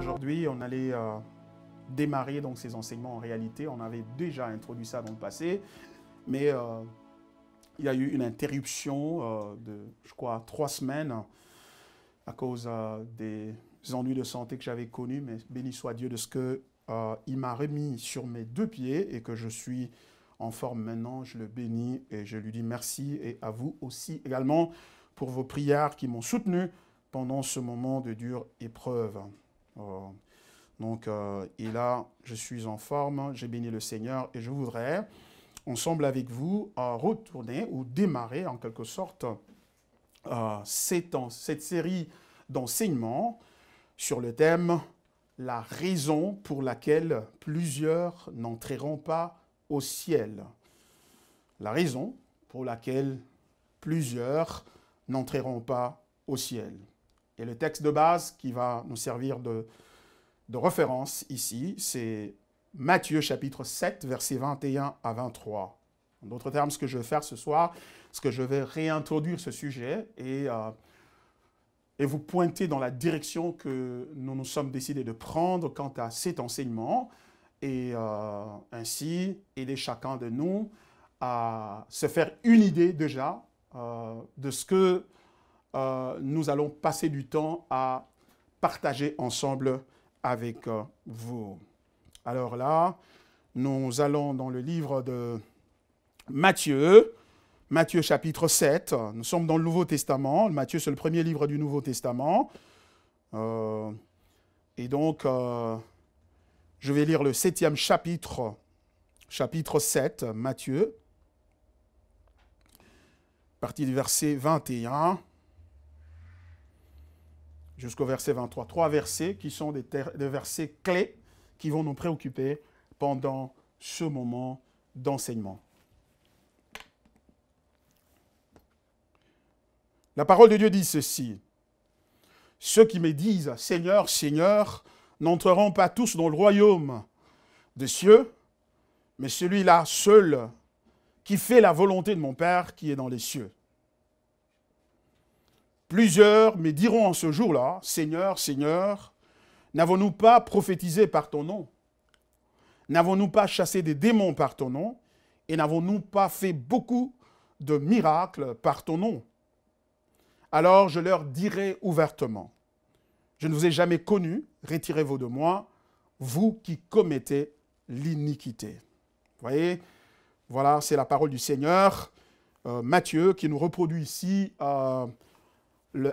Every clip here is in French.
aujourd'hui, on allait euh, démarrer donc ces enseignements en réalité. On avait déjà introduit ça dans le passé, mais euh, il y a eu une interruption euh, de, je crois, trois semaines à cause des ennuis de santé que j'avais connus. Mais béni soit Dieu de ce que il m'a remis sur mes deux pieds et que je suis en forme maintenant. Je le bénis et je lui dis merci et à vous aussi également pour vos prières qui m'ont soutenu pendant ce moment de dure épreuve. Euh, donc, euh, et là, je suis en forme, j'ai béni le Seigneur et je voudrais, ensemble avec vous, euh, retourner ou démarrer en quelque sorte cette, cette série d'enseignements sur le thème la raison pour laquelle plusieurs n'entreront pas au ciel. La raison pour laquelle plusieurs n'entreront pas au ciel. Et le texte de base qui va nous servir de, de référence ici, c'est Matthieu chapitre 7, versets 21 à 23. En d'autres termes, ce que je vais faire ce soir, c'est que je vais réintroduire ce sujet et, euh, et vous pointer dans la direction que nous nous sommes décidés de prendre quant à cet enseignement et euh, ainsi aider chacun de nous à se faire une idée déjà euh, de ce que euh, nous allons passer du temps à partager ensemble avec euh, vous. Alors là, nous allons dans le livre de Matthieu, Matthieu chapitre 7. Nous sommes dans le Nouveau Testament. Matthieu, c'est le premier livre du Nouveau Testament. Euh, et donc, je vais lire le septième chapitre, chapitre 7, Matthieu, partie du verset 21 jusqu'au verset 23. Trois versets qui sont des, versets clés qui vont nous préoccuper pendant ce moment d'enseignement. La parole de Dieu dit ceci. Ceux qui me disent Seigneur, Seigneur, n'entreront pas tous dans le royaume des cieux, mais celui-là seul qui fait la volonté de mon Père qui est dans les cieux. Plusieurs me diront en ce jour-là, Seigneur, Seigneur, n'avons-nous pas prophétisé par ton nom N'avons-nous pas chassé des démons par ton nom Et n'avons-nous pas fait beaucoup de miracles par ton nom Alors je leur dirai ouvertement, je ne vous ai jamais connu, retirez-vous de moi, vous qui commettez l'iniquité. voyez, voilà, c'est la parole du Seigneur, euh, Matthieu, qui nous reproduit ici. Euh,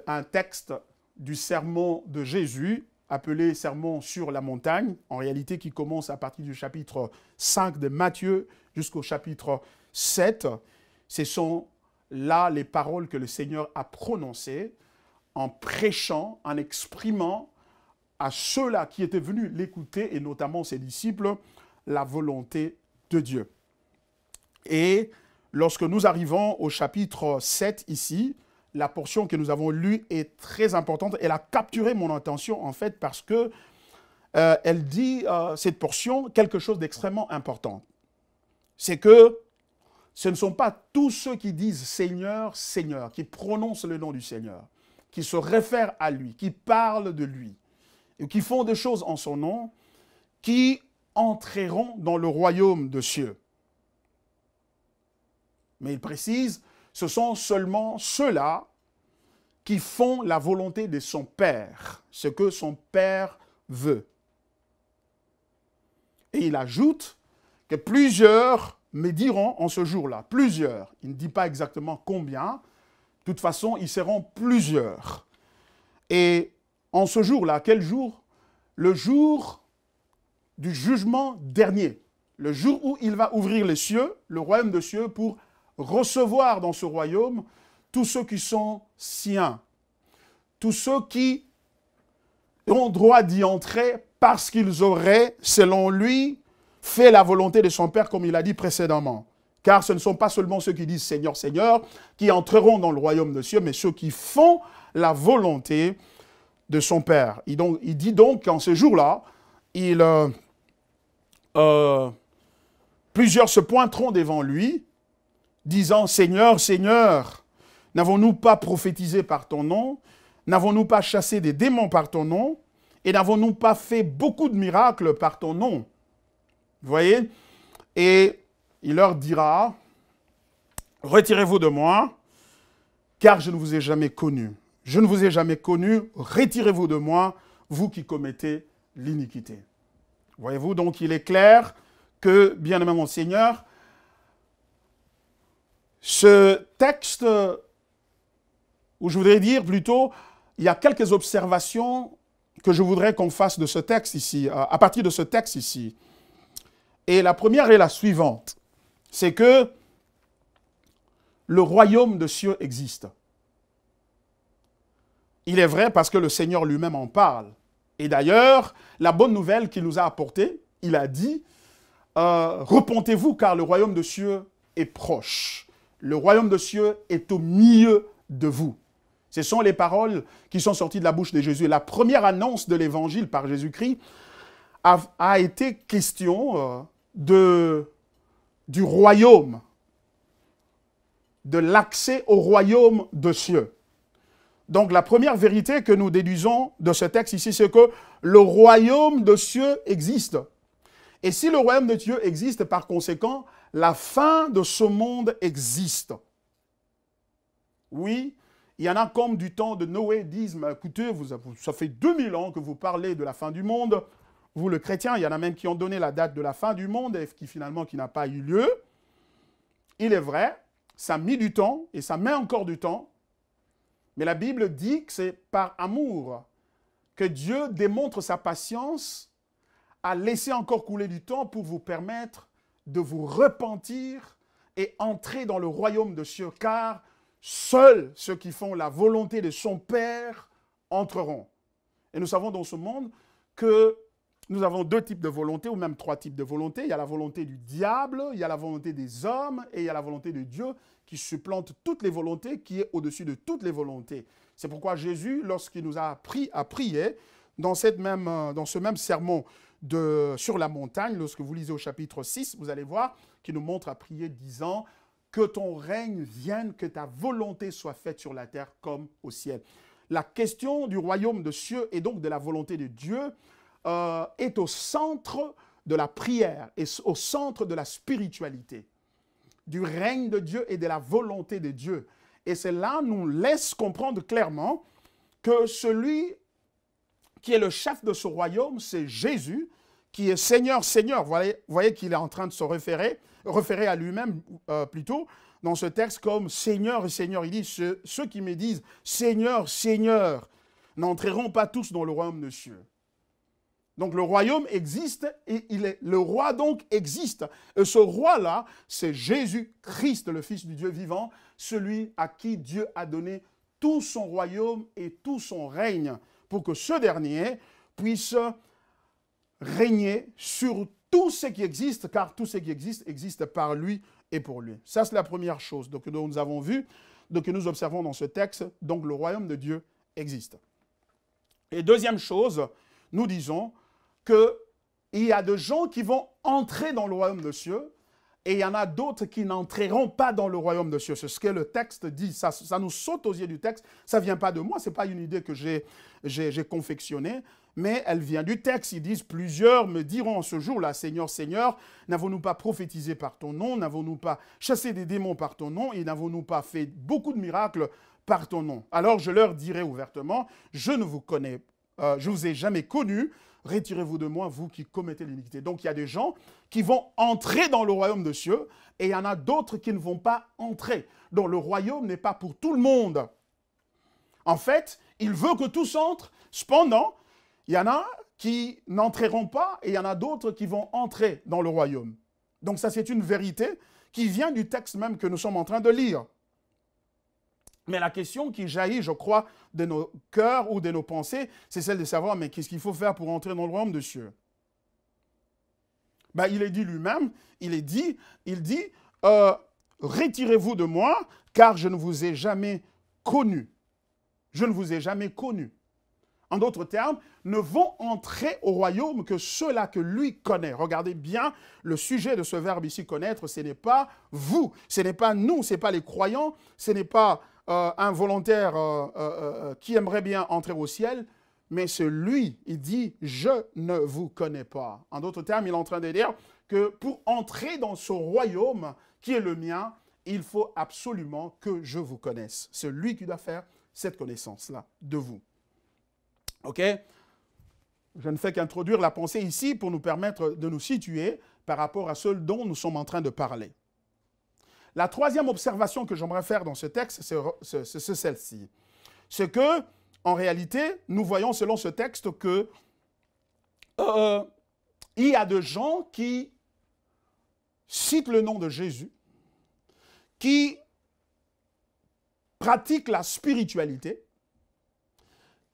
un texte du sermon de Jésus, appelé Sermon sur la montagne, en réalité qui commence à partir du chapitre 5 de Matthieu jusqu'au chapitre 7. Ce sont là les paroles que le Seigneur a prononcées en prêchant, en exprimant à ceux-là qui étaient venus l'écouter, et notamment ses disciples, la volonté de Dieu. Et lorsque nous arrivons au chapitre 7 ici, la portion que nous avons lue est très importante. Elle a capturé mon attention, en fait, parce que euh, elle dit, euh, cette portion, quelque chose d'extrêmement important. C'est que ce ne sont pas tous ceux qui disent Seigneur, Seigneur, qui prononcent le nom du Seigneur, qui se réfèrent à lui, qui parlent de lui, et qui font des choses en son nom, qui entreront dans le royaume de cieux. Mais il précise, ce sont seulement ceux-là qui font la volonté de son Père, ce que son Père veut. Et il ajoute que plusieurs me diront en ce jour-là, plusieurs, il ne dit pas exactement combien, de toute façon, ils seront plusieurs. Et en ce jour-là, quel jour Le jour du jugement dernier, le jour où il va ouvrir les cieux, le royaume des cieux, pour recevoir dans ce royaume tous ceux qui sont siens, tous ceux qui ont droit d'y entrer parce qu'ils auraient, selon lui, fait la volonté de son Père, comme il a dit précédemment. Car ce ne sont pas seulement ceux qui disent Seigneur, Seigneur, qui entreront dans le royaume de Dieu, mais ceux qui font la volonté de son Père. Il, donc, il dit donc qu'en ce jour-là, il, euh, euh, plusieurs se pointeront devant lui, disant Seigneur, Seigneur, N'avons-nous pas prophétisé par ton nom N'avons-nous pas chassé des démons par ton nom Et n'avons-nous pas fait beaucoup de miracles par ton nom Vous voyez Et il leur dira, Retirez-vous de moi, car je ne vous ai jamais connu. Je ne vous ai jamais connu, retirez-vous de moi, vous qui commettez l'iniquité. Voyez-vous, donc il est clair que, bien aimé mon Seigneur, ce texte ou je voudrais dire plutôt, il y a quelques observations que je voudrais qu'on fasse de ce texte ici, euh, à partir de ce texte ici. Et la première est la suivante, c'est que le royaume de cieux existe. Il est vrai parce que le Seigneur lui-même en parle. Et d'ailleurs, la bonne nouvelle qu'il nous a apportée, il a dit, euh, repentez-vous car le royaume de cieux est proche. Le royaume de cieux est au milieu de vous. Ce sont les paroles qui sont sorties de la bouche de Jésus. La première annonce de l'évangile par Jésus-Christ a, été question euh, du royaume, de l'accès au royaume de cieux. Donc la première vérité que nous déduisons de ce texte ici, c'est que le royaume de cieux existe. Et si le royaume de Dieu existe, par conséquent, la fin de ce monde existe. Oui, il y en a comme du temps de Noé disent, écoutez, vous, ça fait 2000 ans que vous parlez de la fin du monde, vous le chrétien, il y en a même qui ont donné la date de la fin du monde et qui finalement qui n'a pas eu lieu. Il est vrai, ça a mis du temps et ça met encore du temps, mais la Bible dit que c'est par amour que Dieu démontre sa patience à laisser encore couler du temps pour vous permettre de vous repentir et entrer dans le royaume de Dieu, car Seuls ceux qui font la volonté de son Père entreront. Et nous savons dans ce monde que nous avons deux types de volonté, ou même trois types de volonté. Il y a la volonté du diable, il y a la volonté des hommes, et il y a la volonté de Dieu qui supplante toutes les volontés, qui est au-dessus de toutes les volontés. C'est pourquoi Jésus, lorsqu'il nous a appris à prier, dans, cette même, euh, dans ce même sermon de, sur la montagne, lorsque vous lisez au chapitre 6, vous allez voir qu'il nous montre à prier disant, que ton règne vienne, que ta volonté soit faite sur la terre comme au ciel. La question du royaume de cieux et donc de la volonté de Dieu euh, est au centre de la prière et au centre de la spiritualité, du règne de Dieu et de la volonté de Dieu. Et cela nous laisse comprendre clairement que celui qui est le chef de ce royaume, c'est Jésus, qui est Seigneur, Seigneur. Vous voyez qu'il est en train de se référer référé à lui-même euh, plutôt dans ce texte comme Seigneur et Seigneur. Il dit ceux, qui me disent Seigneur, Seigneur n'entreront pas tous dans le royaume de Dieu. Donc le royaume existe et il est le roi donc existe. Et ce roi là, c'est Jésus-Christ, le fils du Dieu vivant, celui à qui Dieu a donné tout son royaume et tout son règne pour que ce dernier puisse régner sur tout ce qui existe, car tout ce qui existe existe par lui et pour lui. Ça, c'est la première chose donc, que nous avons vu, donc, que nous observons dans ce texte. Donc, le royaume de Dieu existe. Et deuxième chose, nous disons qu'il y a de gens qui vont entrer dans le royaume de Dieu et il y en a d'autres qui n'entreront pas dans le royaume de Dieu. C'est ce que le texte dit. Ça, ça nous saute aux yeux du texte. Ça ne vient pas de moi. Ce n'est pas une idée que j'ai confectionnée mais elle vient du texte. Ils disent, plusieurs me diront en ce jour-là, Seigneur, Seigneur, n'avons-nous pas prophétisé par ton nom, n'avons-nous pas chassé des démons par ton nom, et n'avons-nous pas fait beaucoup de miracles par ton nom Alors je leur dirai ouvertement, je ne vous connais, je euh, je vous ai jamais connu, retirez-vous de moi, vous qui commettez l'iniquité. Donc il y a des gens qui vont entrer dans le royaume de cieux, et il y en a d'autres qui ne vont pas entrer. Donc le royaume n'est pas pour tout le monde. En fait, il veut que tous entrent, cependant, il y en a qui n'entreront pas et il y en a d'autres qui vont entrer dans le royaume. Donc ça, c'est une vérité qui vient du texte même que nous sommes en train de lire. Mais la question qui jaillit, je crois, de nos cœurs ou de nos pensées, c'est celle de savoir, mais qu'est-ce qu'il faut faire pour entrer dans le royaume de Dieu ben, Il est dit lui-même, il est dit, il dit, euh, retirez-vous de moi, car je ne vous ai jamais connu. Je ne vous ai jamais connu. En d'autres termes, ne vont entrer au royaume que ceux-là que lui connaît. Regardez bien le sujet de ce verbe ici, connaître, ce n'est pas vous, ce n'est pas nous, ce n'est pas les croyants, ce n'est pas euh, un volontaire euh, euh, qui aimerait bien entrer au ciel, mais lui, il dit, je ne vous connais pas. En d'autres termes, il est en train de dire que pour entrer dans ce royaume qui est le mien, il faut absolument que je vous connaisse. C'est lui qui doit faire cette connaissance-là de vous. OK Je ne fais qu'introduire la pensée ici pour nous permettre de nous situer par rapport à ce dont nous sommes en train de parler. La troisième observation que j'aimerais faire dans ce texte, c'est celle-ci. C'est que, en réalité, nous voyons selon ce texte que euh, il y a de gens qui citent le nom de Jésus, qui pratiquent la spiritualité,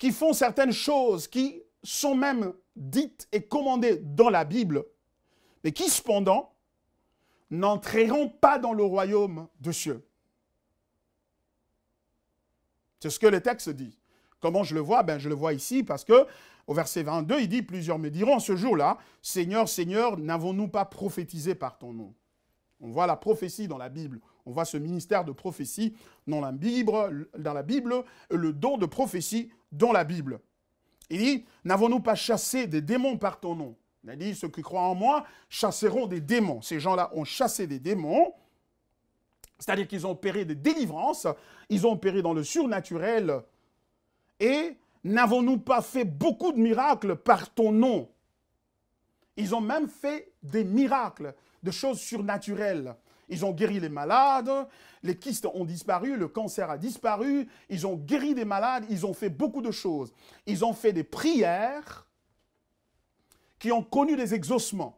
qui font certaines choses qui sont même dites et commandées dans la Bible, mais qui cependant n'entreront pas dans le royaume de Dieu. C'est ce que le texte dit. Comment je le vois ben, Je le vois ici parce que au verset 22, il dit, plusieurs me diront ce jour-là, Seigneur, Seigneur, n'avons-nous pas prophétisé par ton nom On voit la prophétie dans la Bible, on voit ce ministère de prophétie dans la Bible, dans la Bible le don de prophétie dans la Bible. Il dit, n'avons-nous pas chassé des démons par ton nom Il a dit, ceux qui croient en moi chasseront des démons. Ces gens-là ont chassé des démons, c'est-à-dire qu'ils ont opéré des délivrances, ils ont opéré dans le surnaturel. Et n'avons-nous pas fait beaucoup de miracles par ton nom Ils ont même fait des miracles, des choses surnaturelles. Ils ont guéri les malades, les kystes ont disparu, le cancer a disparu, ils ont guéri des malades, ils ont fait beaucoup de choses. Ils ont fait des prières qui ont connu des exaucements.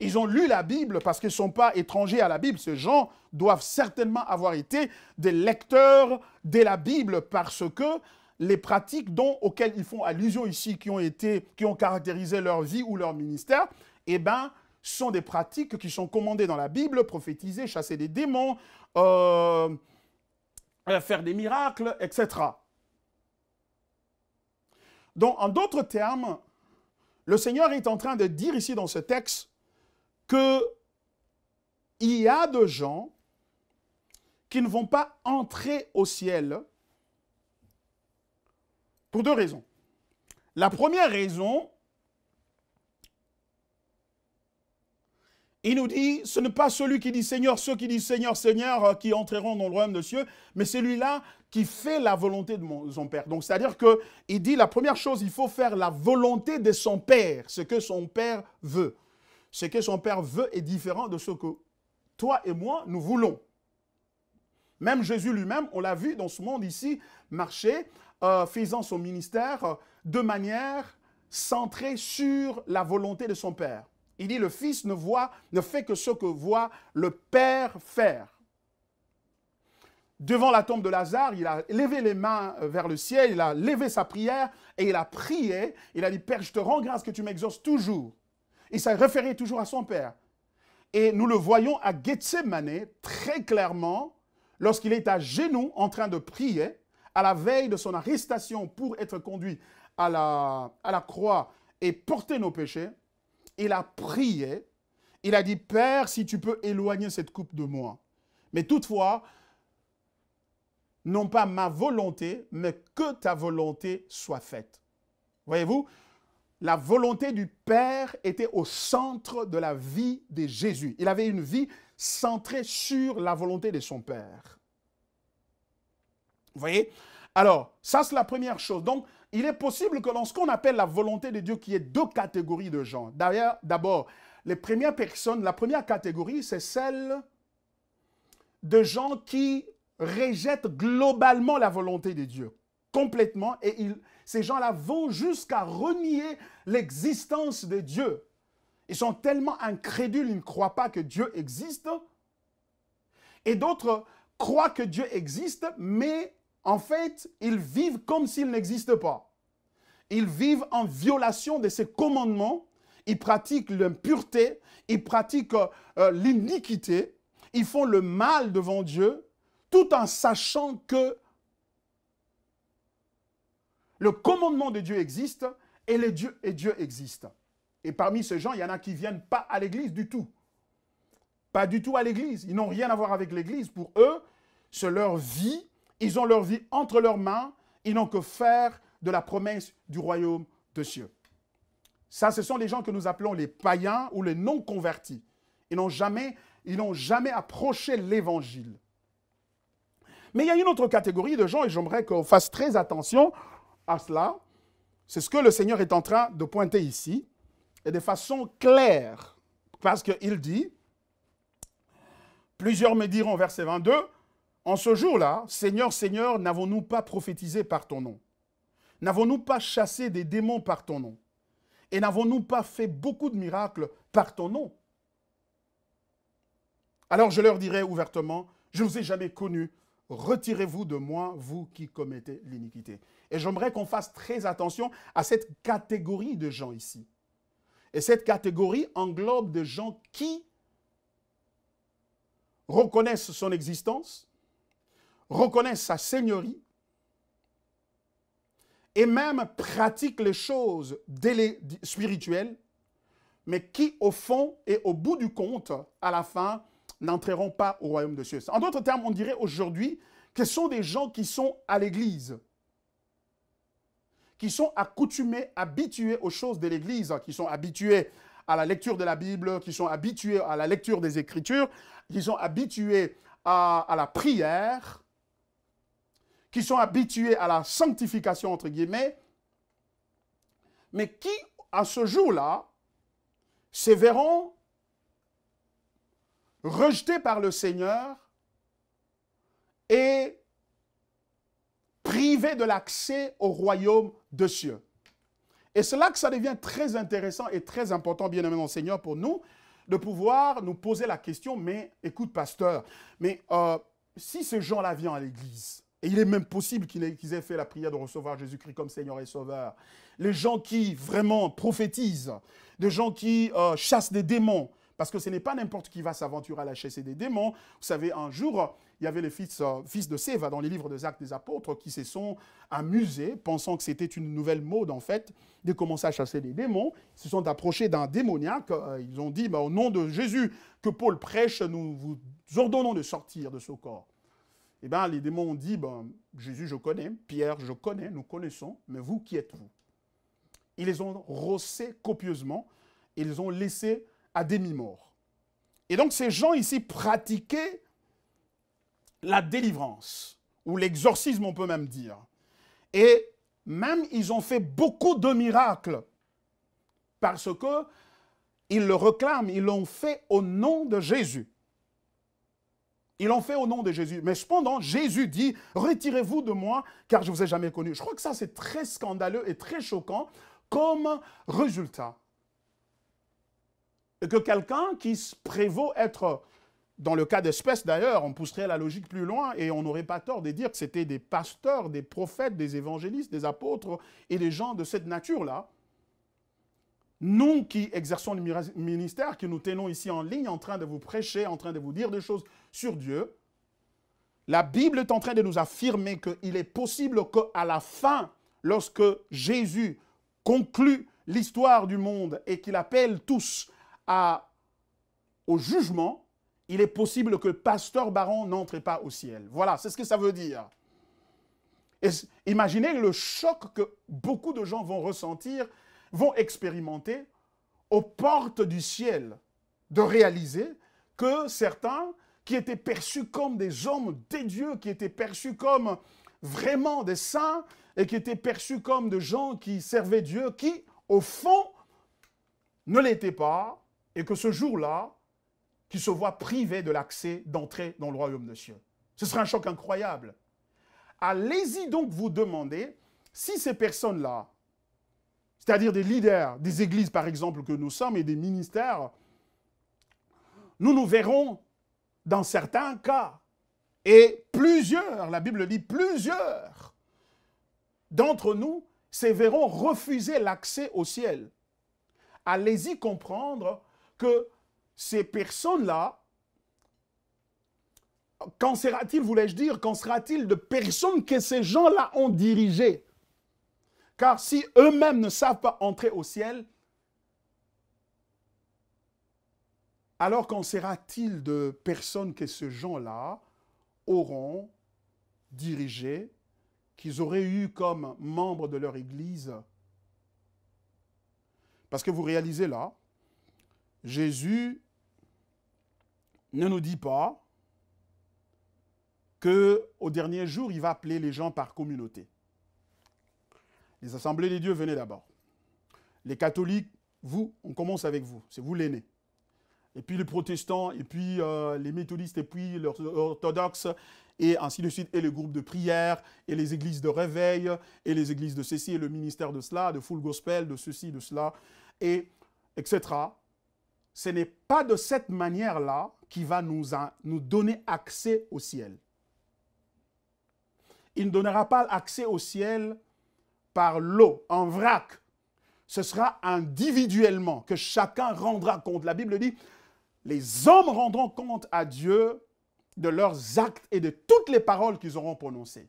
Ils ont lu la Bible parce qu'ils ne sont pas étrangers à la Bible. Ces gens doivent certainement avoir été des lecteurs de la Bible parce que les pratiques dont, auxquelles ils font allusion ici, qui ont, été, qui ont caractérisé leur vie ou leur ministère, eh bien sont des pratiques qui sont commandées dans la Bible, prophétiser, chasser des démons, euh, faire des miracles, etc. Donc, en d'autres termes, le Seigneur est en train de dire ici dans ce texte que il y a de gens qui ne vont pas entrer au ciel pour deux raisons. La première raison, Il nous dit, ce n'est pas celui qui dit Seigneur, ceux qui disent Seigneur, Seigneur, euh, qui entreront dans le royaume des cieux, mais celui-là qui fait la volonté de son Père. Donc, c'est-à-dire que il dit, la première chose, il faut faire la volonté de son Père, ce que son Père veut. Ce que son Père veut est différent de ce que toi et moi, nous voulons. Même Jésus lui-même, on l'a vu dans ce monde ici, marcher, euh, faisant son ministère euh, de manière centrée sur la volonté de son Père. Il dit, le Fils ne, voit, ne fait que ce que voit le Père faire. Devant la tombe de Lazare, il a levé les mains euh, vers le ciel, il a levé sa prière et il a prié. Il a dit, Père, je te rends grâce que tu m'exauces toujours. Il s'est référé toujours à son Père. Et nous le voyons à Gethsemane très clairement lorsqu'il est à genoux en train de prier à la veille de son arrestation pour être conduit à la, à la croix et porter nos péchés il a prié, il a dit, Père, si tu peux éloigner cette coupe de moi. Mais toutefois, non pas ma volonté, mais que ta volonté soit faite. Voyez-vous, la volonté du Père était au centre de la vie de Jésus. Il avait une vie centrée sur la volonté de son Père. Vous voyez Alors, ça c'est la première chose. Donc, il est possible que dans ce qu'on appelle la volonté de Dieu, qu'il y ait deux catégories de gens. D'ailleurs, d'abord, les premières personnes, la première catégorie, c'est celle de gens qui rejettent globalement la volonté de Dieu, complètement, et ces gens-là vont jusqu'à renier l'existence de Dieu. Ils sont tellement incrédules, ils ne croient pas que Dieu existe. Et d'autres croient que Dieu existe, mais en fait, ils vivent comme s'ils n'existent pas. Ils vivent en violation de ses commandements, ils pratiquent l'impureté, ils pratiquent euh, l'iniquité, ils font le mal devant Dieu, tout en sachant que le commandement de Dieu existe et, Dieu existe. Et parmi ces gens, il y en a qui ne viennent pas à l'église du tout. Pas du tout à l'église. Ils n'ont rien à voir avec l'église. Pour eux, c'est leur vie ils ont leur vie entre leurs mains. Ils n'ont que faire de la promesse du royaume de cieux. Ça, ce sont les gens que nous appelons les païens ou les non-convertis. Ils n'ont jamais, jamais approché l'évangile. Mais il y a une autre catégorie de gens, et j'aimerais qu'on fasse très attention à cela. C'est ce que le Seigneur est en train de pointer ici, et de façon claire, parce qu'il dit, plusieurs me diront, verset 22, en ce jour-là, Seigneur, Seigneur, n'avons-nous pas prophétisé par ton nom N'avons-nous pas chassé des démons par ton nom Et n'avons-nous pas fait beaucoup de miracles par ton nom Alors je leur dirai ouvertement, je ne vous ai jamais connu, retirez-vous de moi, vous qui commettez l'iniquité. Et j'aimerais qu'on fasse très attention à cette catégorie de gens ici. Et cette catégorie englobe des gens qui reconnaissent son existence, reconnaissent sa seigneurie et même pratiquent les choses spirituelles, mais qui au fond et au bout du compte, à la fin, n'entreront pas au royaume de Dieu. En d'autres termes, on dirait aujourd'hui que ce sont des gens qui sont à l'église, qui sont accoutumés, habitués aux choses de l'église, qui sont habitués à la lecture de la Bible, qui sont habitués à la lecture des Écritures, qui sont habitués à la prière, qui sont habitués à la sanctification, entre guillemets, mais qui, à ce jour-là, se verront rejetés par le Seigneur et privés de l'accès au royaume de Dieu. Et c'est là que ça devient très intéressant et très important, bien aimé mon Seigneur, pour nous, de pouvoir nous poser la question, mais écoute pasteur, mais euh, si ces gens-là viennent à l'église, et il est même possible qu'ils aient fait la prière de recevoir Jésus-Christ comme Seigneur et Sauveur. Les gens qui vraiment prophétisent, des gens qui euh, chassent des démons, parce que ce n'est pas n'importe qui va s'aventurer à la chasser des démons. Vous savez, un jour, il y avait les fils, euh, fils de Séva dans les livres des Actes des Apôtres qui se sont amusés, pensant que c'était une nouvelle mode, en fait, de commencer à chasser des démons. Ils se sont approchés d'un démoniaque. Euh, ils ont dit, bah, au nom de Jésus que Paul prêche, nous vous ordonnons de sortir de ce corps eh ben, les démons ont dit, ben, Jésus, je connais, Pierre, je connais, nous connaissons, mais vous, qui êtes-vous Ils les ont rossés copieusement, ils les ont laissés à demi morts Et donc, ces gens ici pratiquaient la délivrance, ou l'exorcisme, on peut même dire. Et même, ils ont fait beaucoup de miracles, parce que ils le réclament, ils l'ont fait au nom de Jésus. Il en fait au nom de Jésus. Mais cependant, Jésus dit, retirez-vous de moi, car je ne vous ai jamais connu. Je crois que ça, c'est très scandaleux et très choquant comme résultat. Et que quelqu'un qui se prévaut être, dans le cas d'espèce d'ailleurs, on pousserait la logique plus loin et on n'aurait pas tort de dire que c'était des pasteurs, des prophètes, des évangélistes, des apôtres et des gens de cette nature-là. Nous qui exerçons le ministère, qui nous tenons ici en ligne en train de vous prêcher, en train de vous dire des choses sur Dieu, la Bible est en train de nous affirmer qu'il est possible qu'à la fin, lorsque Jésus conclut l'histoire du monde et qu'il appelle tous à, au jugement, il est possible que Pasteur Baron n'entre pas au ciel. Voilà, c'est ce que ça veut dire. Et imaginez le choc que beaucoup de gens vont ressentir, vont expérimenter aux portes du ciel, de réaliser que certains qui étaient perçus comme des hommes des dieux, qui étaient perçus comme vraiment des saints et qui étaient perçus comme des gens qui servaient Dieu, qui, au fond, ne l'étaient pas, et que ce jour-là, qui se voient privés de l'accès d'entrer dans le royaume de cieux. Ce serait un choc incroyable. Allez-y donc vous demander si ces personnes-là, c'est-à-dire des leaders des églises par exemple que nous sommes et des ministères, nous nous verrons dans certains cas. Et plusieurs, la Bible dit plusieurs d'entre nous se verront refuser l'accès au ciel. Allez-y comprendre que ces personnes-là, qu'en sera-t-il, voulais-je dire, qu'en sera-t-il de personnes que ces gens-là ont dirigées Car si eux-mêmes ne savent pas entrer au ciel, alors qu'en sera-t-il de personnes que ces gens-là auront dirigées, qu'ils auraient eues comme membres de leur Église Parce que vous réalisez là, Jésus ne nous dit pas qu'au dernier jour, il va appeler les gens par communauté. Les assemblées des dieux, venaient d'abord. Les catholiques, vous, on commence avec vous, c'est vous l'aîné et puis les protestants, et puis euh, les méthodistes, et puis les orthodoxes, et ainsi de suite, et les groupes de prière, et les églises de réveil, et les églises de ceci, et le ministère de cela, de full gospel, de ceci, de cela, et etc. Ce n'est pas de cette manière-là qui va nous, nous donner accès au ciel. Il ne donnera pas accès au ciel par l'eau, en vrac. Ce sera individuellement que chacun rendra compte. La Bible dit, les hommes rendront compte à Dieu de leurs actes et de toutes les paroles qu'ils auront prononcées.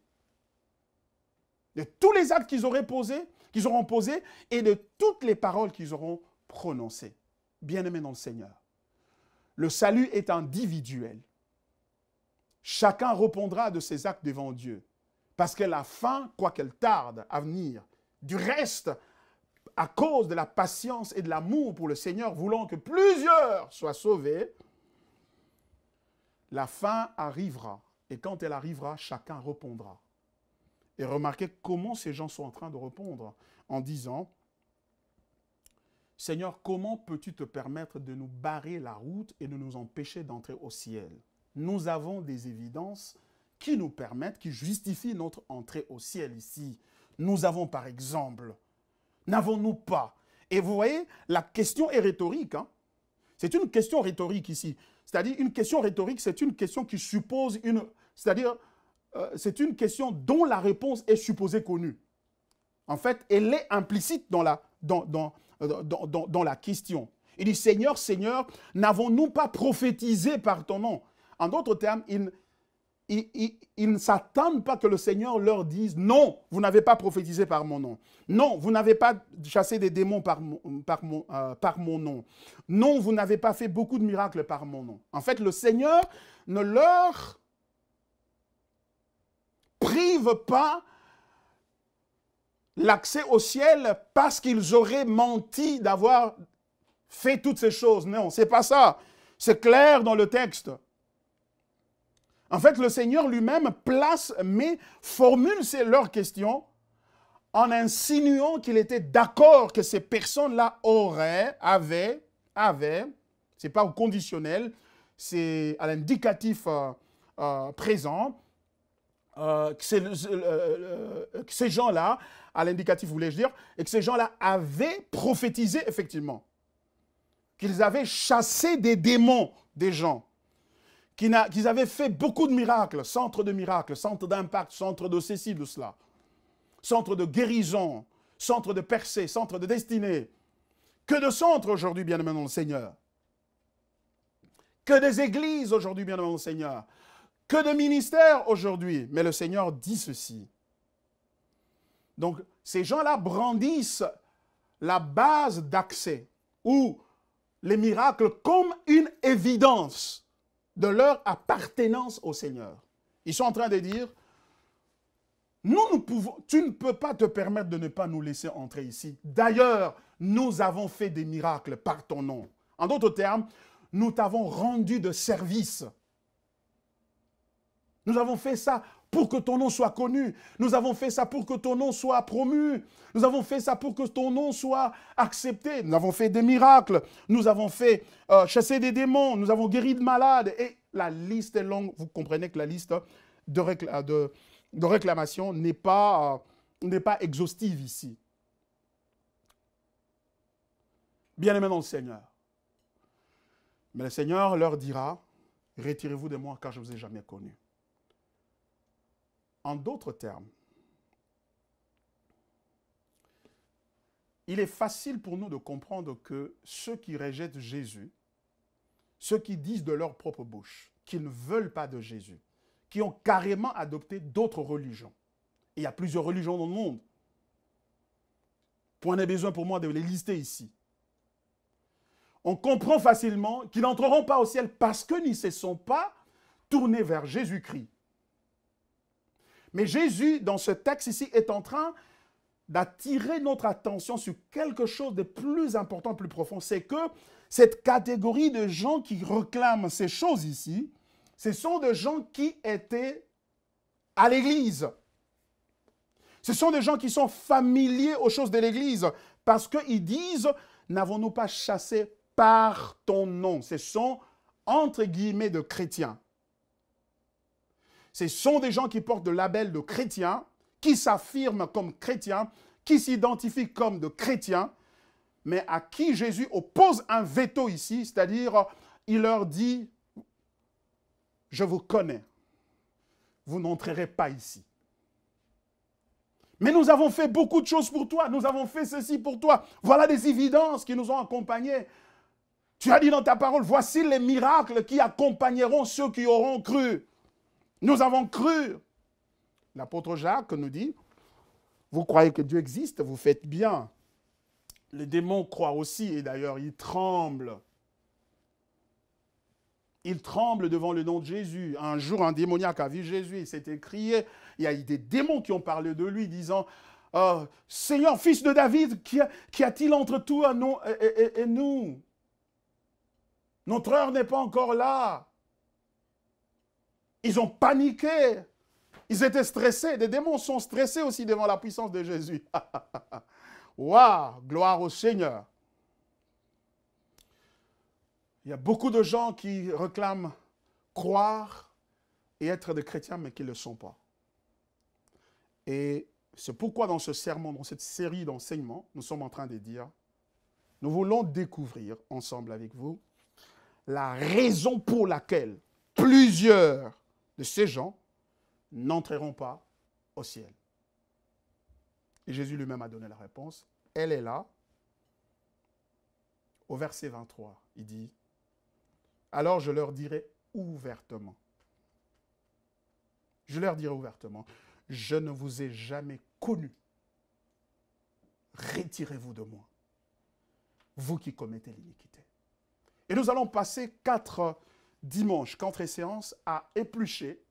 De tous les actes qu'ils posés, qu'ils auront posés et de toutes les paroles qu'ils auront prononcées. Bien-aimés dans le Seigneur, le salut est individuel. Chacun répondra de ses actes devant Dieu, parce que la fin, quoi qu'elle tarde à venir, du reste à cause de la patience et de l'amour pour le Seigneur, voulant que plusieurs soient sauvés, la fin arrivera. Et quand elle arrivera, chacun répondra. Et remarquez comment ces gens sont en train de répondre en disant, Seigneur, comment peux-tu te permettre de nous barrer la route et de nous empêcher d'entrer au ciel Nous avons des évidences qui nous permettent, qui justifient notre entrée au ciel ici. Nous avons par exemple N'avons-nous pas Et vous voyez, la question est rhétorique. Hein. C'est une question rhétorique ici. C'est-à-dire, une question rhétorique, c'est une question qui suppose une... C'est-à-dire, euh, c'est une question dont la réponse est supposée connue. En fait, elle est implicite dans la, dans, dans, dans la question. Il dit, Seigneur, Seigneur, n'avons-nous pas prophétisé par ton nom En d'autres termes, il, ils, ne s'attendent pas que le Seigneur leur dise non, vous n'avez pas prophétisé par mon nom. Non, vous n'avez pas chassé des démons par mon, euh, par mon nom. Non, vous n'avez pas fait beaucoup de miracles par mon nom. En fait, le Seigneur ne leur prive pas l'accès au ciel parce qu'ils auraient menti d'avoir fait toutes ces choses. Non, n'est pas ça. C'est clair dans le texte. En fait, le Seigneur lui-même place, mais formule leurs questions en insinuant qu'il était d'accord que ces personnes-là auraient, avaient, avaient, c'est pas au conditionnel, c'est à l'indicatif euh, euh, présent, euh, que, que, ces gens-là, à l'indicatif voulais-je dire, et que ces gens-là avaient prophétisé effectivement, qu'ils avaient chassé des démons des gens qu'ils avaient fait beaucoup de miracles, centre de miracles, centre d'impact, centre de ceci, de cela, centre de guérison, centre de percée, centre de destinée. Que de centres aujourd'hui, bien aimés le Seigneur. Que des églises aujourd'hui, bien aimés le Seigneur. Que de ministères aujourd'hui. Mais le Seigneur dit ceci. Donc, ces gens-là brandissent la base d'accès ou les miracles comme une évidence de leur appartenance au Seigneur. Ils sont en train de dire, nous, nous pouvons, tu ne peux pas te permettre de ne pas nous laisser entrer ici. D'ailleurs, nous avons fait des miracles par ton nom. En d'autres termes, nous t'avons rendu de service. Nous avons fait ça pour que ton nom soit connu. Nous avons fait ça pour que ton nom soit promu. Nous avons fait ça pour que ton nom soit accepté. Nous avons fait des miracles. Nous avons fait euh, chasser des démons. Nous avons guéri de malades. Et la liste est longue. Vous comprenez que la liste de, réclamations n'est pas, euh, pas exhaustive ici. bien aimé dans le Seigneur. Mais le Seigneur leur dira, retirez-vous de moi car je ne vous ai jamais connu. En d'autres termes, il est facile pour nous de comprendre que ceux qui rejettent Jésus, ceux qui disent de leur propre bouche qu'ils ne veulent pas de Jésus, qui ont carrément adopté d'autres religions, il y a plusieurs religions dans le monde, point n'est besoin pour moi de les lister ici, on comprend facilement qu'ils n'entreront pas au ciel parce qu'ils ne se sont pas tournés vers Jésus-Christ mais Jésus, dans ce texte ici, est en train d'attirer notre attention sur quelque chose de plus important, plus profond. C'est que cette catégorie de gens qui réclament ces choses ici, ce sont des gens qui étaient à l'Église. Ce sont des gens qui sont familiers aux choses de l'Église parce qu'ils disent, n'avons-nous pas chassé par ton nom Ce sont, entre guillemets, de chrétiens. Ce sont des gens qui portent le label de chrétiens, qui s'affirment comme chrétiens, qui s'identifient comme de chrétiens, mais à qui Jésus oppose un veto ici, c'est-à-dire il leur dit, je vous connais, vous n'entrerez pas ici. Mais nous avons fait beaucoup de choses pour toi, nous avons fait ceci pour toi. Voilà des évidences qui nous ont accompagnés. Tu as dit dans ta parole, voici les miracles qui accompagneront ceux qui auront cru. Nous avons cru. L'apôtre Jacques nous dit, vous croyez que Dieu existe, vous faites bien. Les démons croient aussi, et d'ailleurs, ils tremblent. Ils tremblent devant le nom de Jésus. Un jour, un démoniaque a vu Jésus, il s'est écrié. Il y a eu des démons qui ont parlé de lui, disant oh, Seigneur, fils de David, qu'y a-t-il entre toi et nous Notre heure n'est pas encore là. Ils ont paniqué. Ils étaient stressés. Des démons sont stressés aussi devant la puissance de Jésus. Waouh, gloire au Seigneur. Il y a beaucoup de gens qui réclament croire et être des chrétiens, mais qui ne le sont pas. Et c'est pourquoi dans ce serment, dans cette série d'enseignements, nous sommes en train de dire, nous voulons découvrir ensemble avec vous la raison pour laquelle plusieurs de ces gens n'entreront pas au ciel. Et Jésus lui-même a donné la réponse. Elle est là. Au verset 23, il dit, Alors je leur dirai ouvertement. Je leur dirai ouvertement, je ne vous ai jamais connu. Retirez-vous de moi, vous qui commettez l'iniquité. Et nous allons passer quatre dimanche, contre séance, à épluché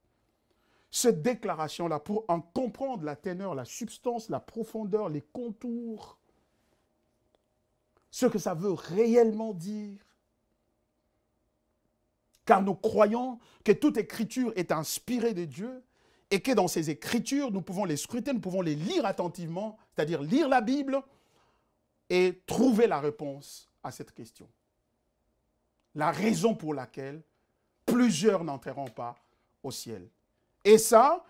cette déclaration-là pour en comprendre la teneur, la substance, la profondeur, les contours, ce que ça veut réellement dire. Car nous croyons que toute écriture est inspirée de Dieu et que dans ces écritures, nous pouvons les scruter, nous pouvons les lire attentivement, c'est-à-dire lire la Bible et trouver la réponse à cette question. La raison pour laquelle plusieurs n'entreront pas au ciel. Et ça,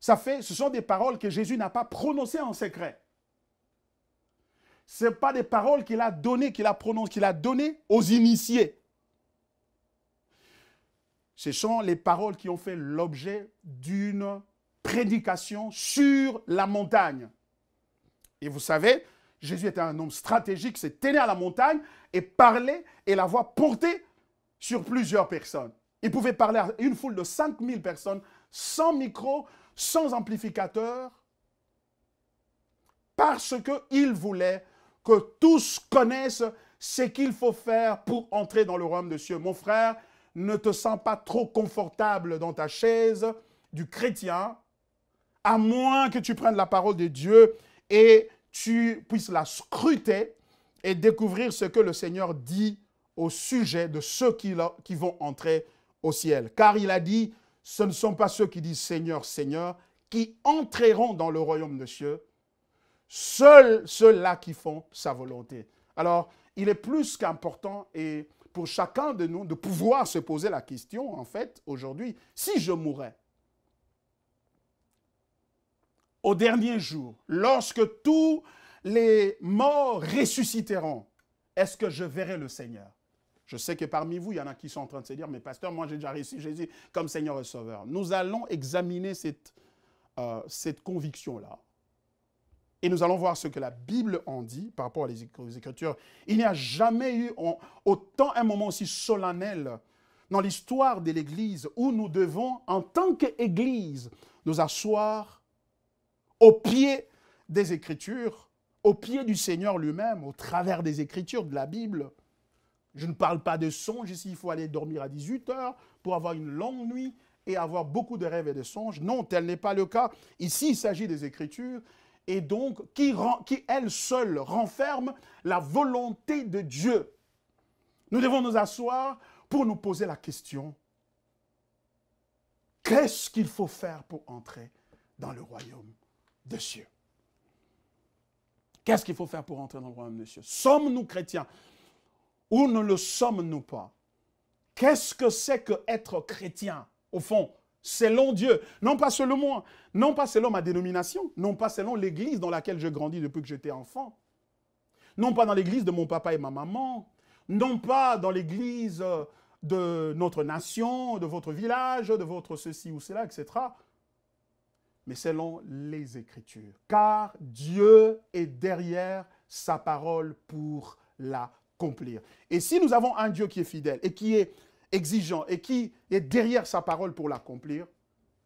ça fait, ce sont des paroles que Jésus n'a pas prononcées en secret. Ce pas des paroles qu'il a données, qu'il a prononcées, qu'il a données aux initiés. Ce sont les paroles qui ont fait l'objet d'une prédication sur la montagne. Et vous savez, Jésus était un homme stratégique, s'est tenu à la montagne et parler et la voix portée sur plusieurs personnes. Il pouvait parler à une foule de 5000 personnes, sans micro, sans amplificateur, parce qu'il voulait que tous connaissent ce qu'il faut faire pour entrer dans le royaume de Dieu. Mon frère, ne te sens pas trop confortable dans ta chaise du chrétien, à moins que tu prennes la parole de Dieu et tu puisses la scruter et découvrir ce que le Seigneur dit au sujet de ceux qui vont entrer ciel. Car il a dit, ce ne sont pas ceux qui disent Seigneur, Seigneur, qui entreront dans le royaume de Dieu, seuls ceux-là qui font sa volonté. Alors, il est plus qu'important et pour chacun de nous de pouvoir se poser la question, en fait, aujourd'hui, si je mourais au dernier jour, lorsque tous les morts ressusciteront, est-ce que je verrai le Seigneur je sais que parmi vous, il y en a qui sont en train de se dire, mais pasteur, moi j'ai déjà réussi Jésus comme Seigneur et Sauveur. Nous allons examiner cette, euh, cette conviction-là. Et nous allons voir ce que la Bible en dit par rapport aux Écritures. Il n'y a jamais eu autant un moment aussi solennel dans l'histoire de l'Église où nous devons, en tant qu'Église, nous asseoir au pied des Écritures, au pied du Seigneur lui-même, au travers des Écritures, de la Bible, je ne parle pas de songes ici, il faut aller dormir à 18 heures pour avoir une longue nuit et avoir beaucoup de rêves et de songes. Non, tel n'est pas le cas. Ici, il s'agit des Écritures et donc qui, qui elles seules renferment la volonté de Dieu. Nous devons nous asseoir pour nous poser la question, qu'est-ce qu'il faut faire pour entrer dans le royaume des cieux Qu'est-ce qu'il faut faire pour entrer dans le royaume des cieux Sommes-nous chrétiens ou ne le sommes-nous pas Qu'est-ce que c'est que être chrétien, au fond, selon Dieu Non pas selon moi, non pas selon ma dénomination, non pas selon l'église dans laquelle je grandis depuis que j'étais enfant, non pas dans l'église de mon papa et ma maman, non pas dans l'église euh, de notre nation, de votre village, de votre ceci ou cela, etc. Mais selon les Écritures. Car Dieu est derrière sa parole pour la accomplir. Et si nous avons un Dieu qui est fidèle et qui est exigeant et qui est derrière sa parole pour l'accomplir,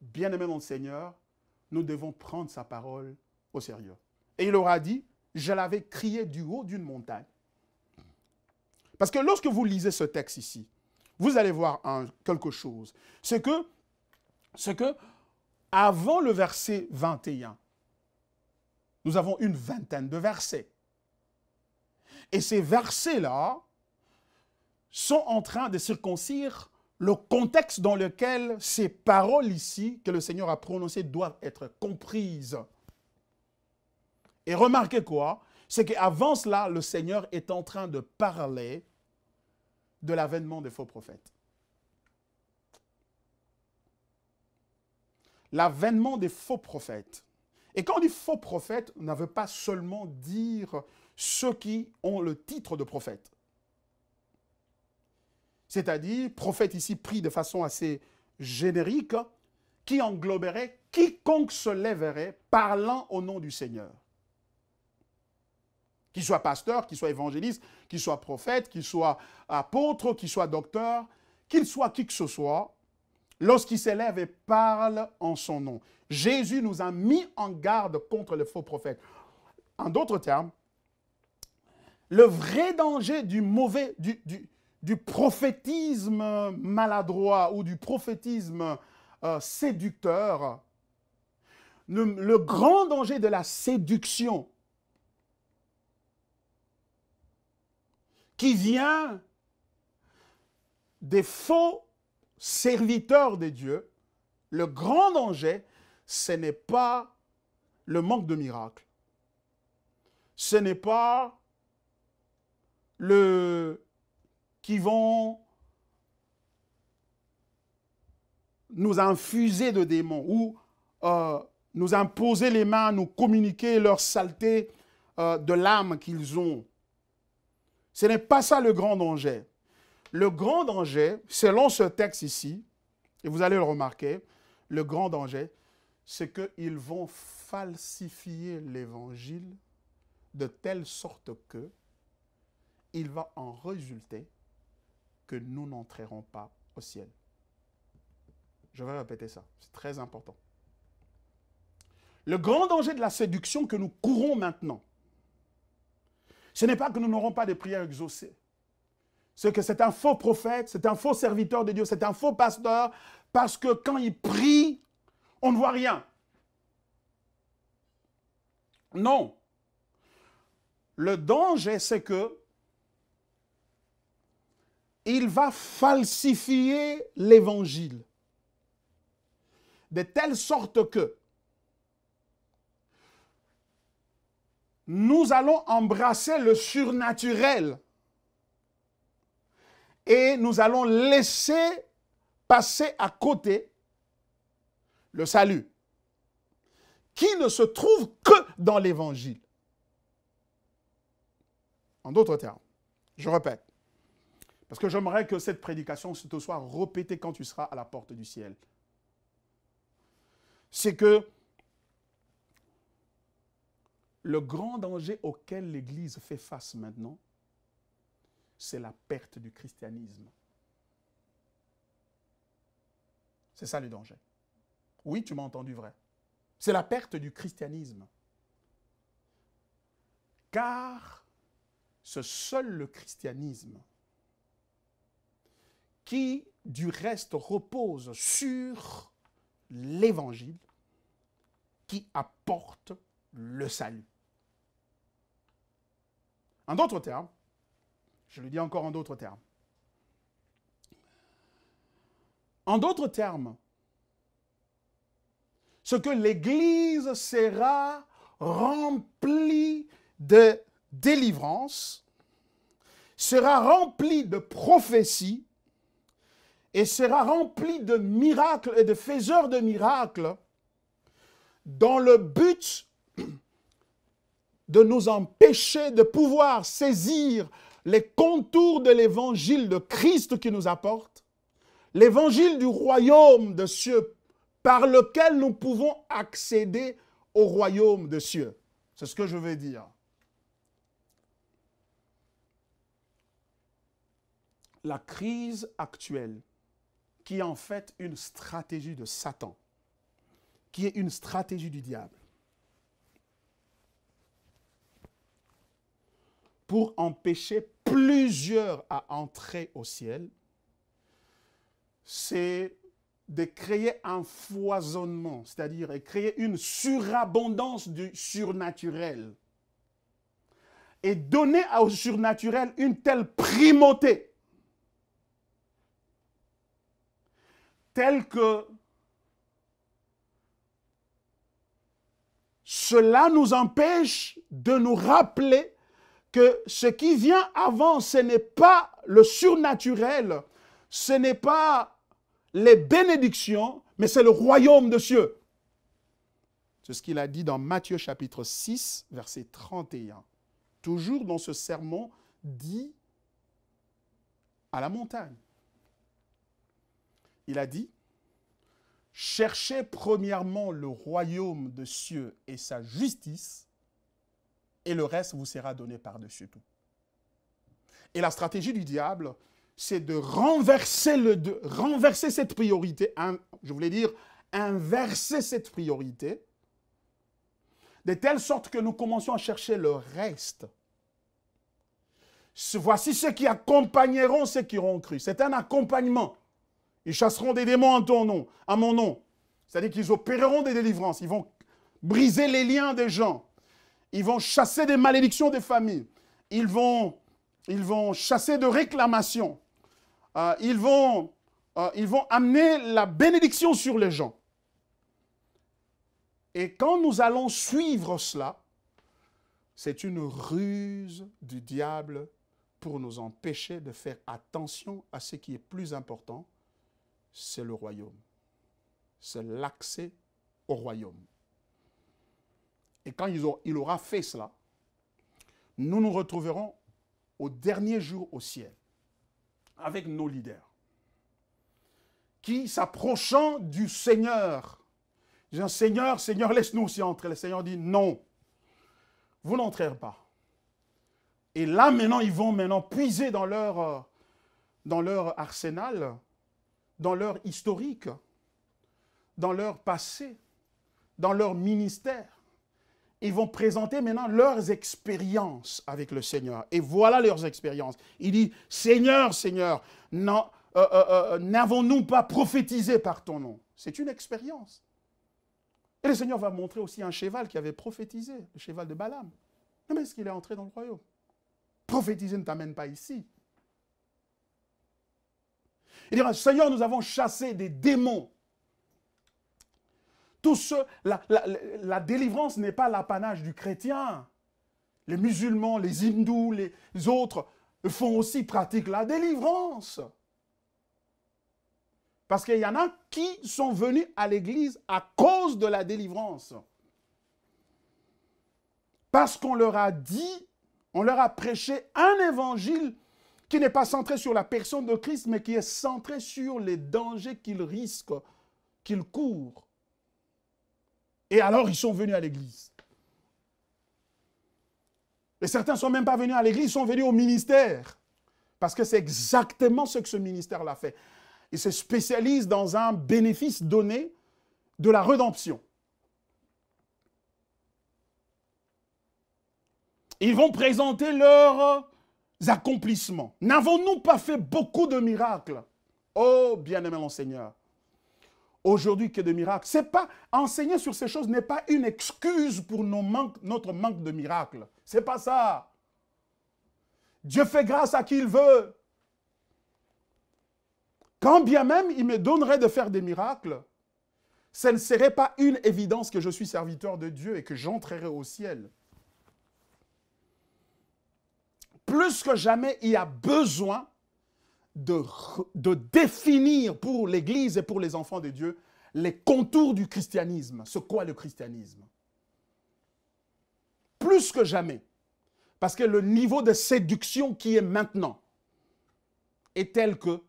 bien aimé mon Seigneur, nous devons prendre sa parole au sérieux. Et il aura dit, je l'avais crié du haut d'une montagne. Parce que lorsque vous lisez ce texte ici, vous allez voir un, quelque chose. C'est que, c'est que, avant le verset 21, nous avons une vingtaine de versets. Et ces versets-là sont en train de circoncire le contexte dans lequel ces paroles ici que le Seigneur a prononcées doivent être comprises. Et remarquez quoi C'est qu'avant cela, le Seigneur est en train de parler de l'avènement des faux prophètes. L'avènement des faux prophètes. Et quand on dit faux prophète, on ne veut pas seulement dire ceux qui ont le titre de prophète. C'est-à-dire, prophète ici pris de façon assez générique, qui engloberait quiconque se lèverait parlant au nom du Seigneur. Qu'il soit pasteur, qu'il soit évangéliste, qu'il soit prophète, qu'il soit apôtre, qu'il soit docteur, qu'il soit qui que ce soit, lorsqu'il s'élève et parle en son nom. Jésus nous a mis en garde contre les faux prophètes. En d'autres termes, le vrai danger du mauvais, du, prophétisme maladroit ou du prophétisme euh, séducteur, le, grand danger de la séduction qui vient des faux serviteurs de Dieu, le grand danger, ce n'est pas le manque de miracles. Ce n'est pas le, qui vont nous infuser de démons ou euh, nous imposer les mains, nous communiquer leur saleté euh, de l'âme qu'ils ont. Ce n'est pas ça le grand danger. Le grand danger, selon ce texte ici, et vous allez le remarquer, le grand danger, c'est qu'ils vont falsifier l'évangile de telle sorte que il va en résulter que nous n'entrerons pas au ciel. Je vais répéter ça, c'est très important. Le grand danger de la séduction que nous courons maintenant, ce n'est pas que nous n'aurons pas de prières exaucées. C'est que c'est un faux prophète, c'est un faux serviteur de Dieu, c'est un faux pasteur, parce que quand il prie, on ne voit rien. Non. Le danger, c'est que il va falsifier l'évangile. De telle sorte que nous allons embrasser le surnaturel et nous allons laisser passer à côté le salut qui ne se trouve que dans l'évangile. En d'autres termes, je répète, parce que j'aimerais que cette prédication te soit répétée quand tu seras à la porte du ciel. C'est que le grand danger auquel l'Église fait face maintenant, c'est la perte du christianisme. C'est ça le danger. Oui, tu m'as entendu vrai. C'est la perte du christianisme. Car ce seul le christianisme qui, du reste, repose sur l'Évangile qui apporte le salut. En d'autres termes, je le dis encore en d'autres termes, en d'autres termes, ce que l'Église sera remplie de délivrance, sera remplie de prophéties, et sera rempli de miracles et de faiseurs de miracles dans le but de nous empêcher de pouvoir saisir les contours de l'évangile de Christ qui nous apporte, l'évangile du royaume de cieux par lequel nous pouvons accéder au royaume de cieux. C'est ce que je veux dire. La crise actuelle qui est en fait une stratégie de Satan, qui est une stratégie du diable. Pour empêcher plusieurs à entrer au ciel, c'est de créer un foisonnement, c'est-à-dire créer une surabondance du surnaturel et donner au surnaturel une telle primauté tel que cela nous empêche de nous rappeler que ce qui vient avant, ce n'est pas le surnaturel, ce n'est pas les bénédictions, mais c'est le royaume de Dieu. C'est ce qu'il a dit dans Matthieu chapitre 6, verset 31. Toujours dans ce sermon dit à la montagne il a dit, Cherchez premièrement le royaume de cieux et sa justice, et le reste vous sera donné par-dessus tout. Et la stratégie du diable, c'est de renverser, le, de renverser cette priorité, je voulais dire inverser cette priorité, de telle sorte que nous commencions à chercher le reste. Voici ceux qui accompagneront ceux qui auront cru. C'est un accompagnement. Ils chasseront des démons à mon nom. C'est-à-dire qu'ils opéreront des délivrances. Ils vont briser les liens des gens. Ils vont chasser des malédictions des familles. Ils vont, ils vont chasser de réclamations. Euh, ils, vont, euh, ils vont amener la bénédiction sur les gens. Et quand nous allons suivre cela, c'est une ruse du diable pour nous empêcher de faire attention à ce qui est plus important, c'est le royaume. C'est l'accès au royaume. Et quand il aura fait cela, nous nous retrouverons au dernier jour au ciel avec nos leaders qui, s'approchant du Seigneur, disent Seigneur, Seigneur, laisse-nous aussi entrer. Le Seigneur dit non, vous n'entrerez pas. Et là, maintenant, ils vont maintenant puiser dans leur, euh, dans leur arsenal dans leur historique, dans leur passé, dans leur ministère. Ils vont présenter maintenant leurs expériences avec le Seigneur. Et voilà leurs expériences. Il dit, Seigneur, Seigneur, euh, euh, euh, n'avons-nous pas prophétisé par ton nom C'est une expérience. Et le Seigneur va montrer aussi un cheval qui avait prophétisé, le cheval de Balaam. Mais est-ce qu'il est entré dans le royaume Prophétiser ne t'amène pas ici. Il dira, Seigneur, nous avons chassé des démons. Tout ce, la, délivrance n'est pas l'apanage du chrétien. Les musulmans, les hindous, les, les autres font aussi pratique la délivrance. Parce qu'il y en a qui sont venus à l'église à cause de la délivrance. Parce qu'on leur a dit, on leur a prêché un évangile qui n'est pas centré sur la personne de Christ, mais qui est centré sur les dangers qu'il risque, qu'il court. Et alors, ils sont venus à l'église. Et certains ne sont même pas venus à l'église, ils sont venus au ministère. Parce que c'est exactement ce que ce ministère l'a fait. Il se spécialise dans un bénéfice donné de la rédemption. Ils vont présenter leur accomplissements. N'avons-nous pas fait beaucoup de miracles Oh, bien-aimé mon Seigneur. Aujourd'hui, que de miracles. C'est pas enseigner sur ces choses n'est pas une excuse pour nos notre manque de miracles. C'est pas ça. Dieu fait grâce à qui il veut. Quand bien même il me donnerait de faire des miracles, ce ne serait pas une évidence que je suis serviteur de Dieu et que j'entrerai au ciel. plus que jamais, il y a besoin de, définir pour l'Église et pour les enfants de Dieu les contours du christianisme. Ce quoi le christianisme Plus que jamais. Parce que le niveau de séduction qui est maintenant est tel que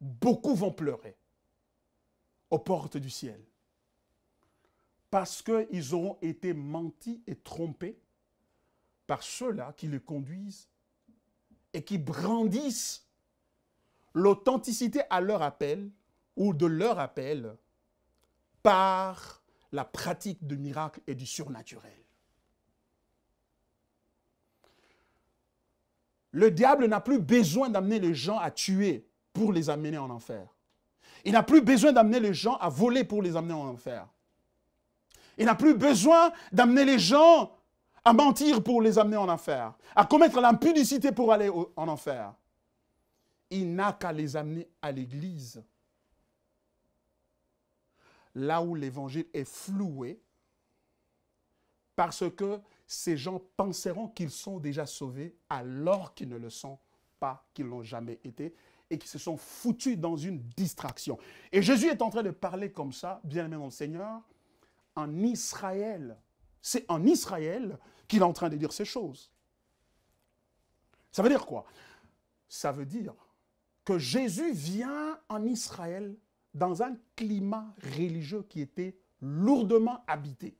beaucoup vont pleurer aux portes du ciel. Parce qu'ils auront été mentis et trompés par ceux-là qui les conduisent et qui brandissent l'authenticité à leur appel ou de leur appel par la pratique de miracles et du surnaturel. Le diable n'a plus besoin d'amener les gens à tuer pour les amener en enfer. Il n'a plus besoin d'amener les gens à voler pour les amener en enfer. Il n'a plus besoin d'amener les gens à mentir pour les amener en enfer, à commettre l'impudicité pour aller en enfer. Il n'a qu'à les amener à l'église. Là où l'évangile est floué, parce que ces gens penseront qu'ils sont déjà sauvés alors qu'ils ne le sont pas, qu'ils l'ont jamais été, et qu'ils se sont foutus dans une distraction. Et Jésus est en train de parler comme ça, bien aimé dans le Seigneur, en Israël. C'est en Israël qu'il est en train de dire ces choses. Ça veut dire quoi Ça veut dire que Jésus vient en Israël dans un climat religieux qui était lourdement habité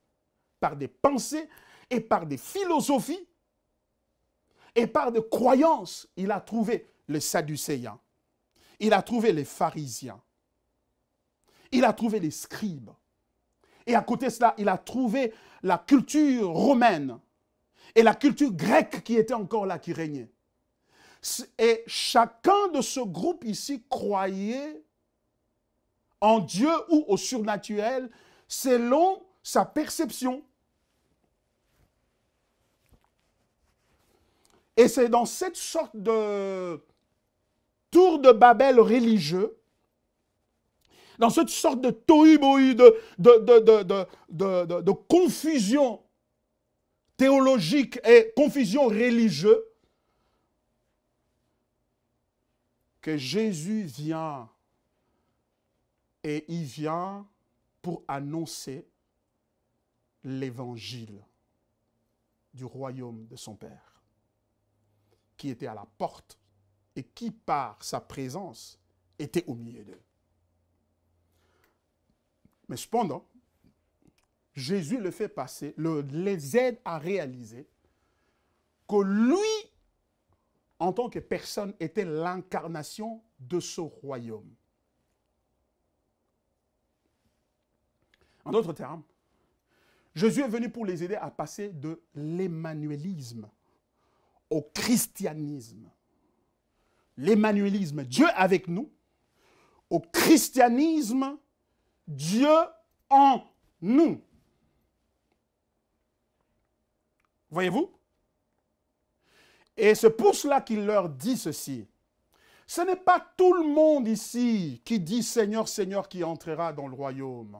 par des pensées et par des philosophies et par des croyances. Il a trouvé les Sadducéens, il a trouvé les pharisiens, il a trouvé les scribes. Et à côté de cela, il a trouvé la culture romaine, et la culture grecque qui était encore là, qui régnait. Et chacun de ce groupe ici croyait en Dieu ou au surnaturel selon sa perception. Et c'est dans cette sorte de tour de Babel religieux, dans cette sorte de tohu de, de, de, de, confusion théologique et confusion religieuse que Jésus vient et il vient pour annoncer l'évangile du royaume de son Père, qui était à la porte et qui, par sa présence, était au milieu d'eux. Mais cependant, Jésus le fait passer, le, les aide à réaliser que lui, en tant que personne, était l'incarnation de ce royaume. En d'autres termes, Jésus est venu pour les aider à passer de l'émmanuelisme au christianisme. L'émmanuelisme, Dieu avec nous, au christianisme, Dieu en nous. Voyez-vous Et c'est pour cela qu'il leur dit ceci. Ce n'est pas tout le monde ici qui dit Seigneur, Seigneur qui entrera dans le royaume.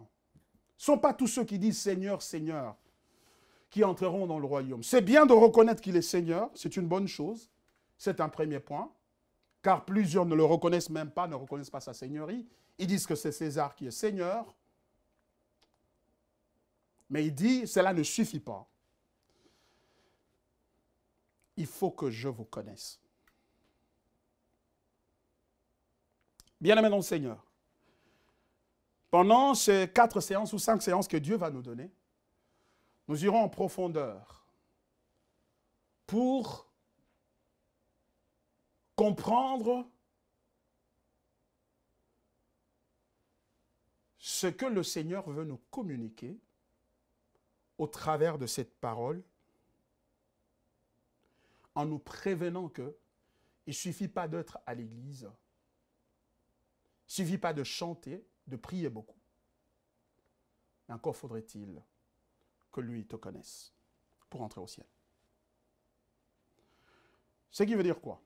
Ce ne sont pas tous ceux qui disent Seigneur, Seigneur qui entreront dans le royaume. C'est bien de reconnaître qu'il est Seigneur, c'est une bonne chose, c'est un premier point, car plusieurs ne le reconnaissent même pas, ne reconnaissent pas sa seigneurie. Ils disent que c'est César qui est Seigneur, mais il dit, cela ne suffit pas il faut que je vous connaisse. Bien-aimés dans le Seigneur, pendant ces quatre séances ou cinq séances que Dieu va nous donner, nous irons en profondeur pour comprendre ce que le Seigneur veut nous communiquer au travers de cette parole en nous prévenant que il ne suffit pas d'être à l'église, il ne suffit pas de chanter, de prier beaucoup. encore faudrait-il que lui te connaisse pour entrer au ciel. Ce qui veut dire quoi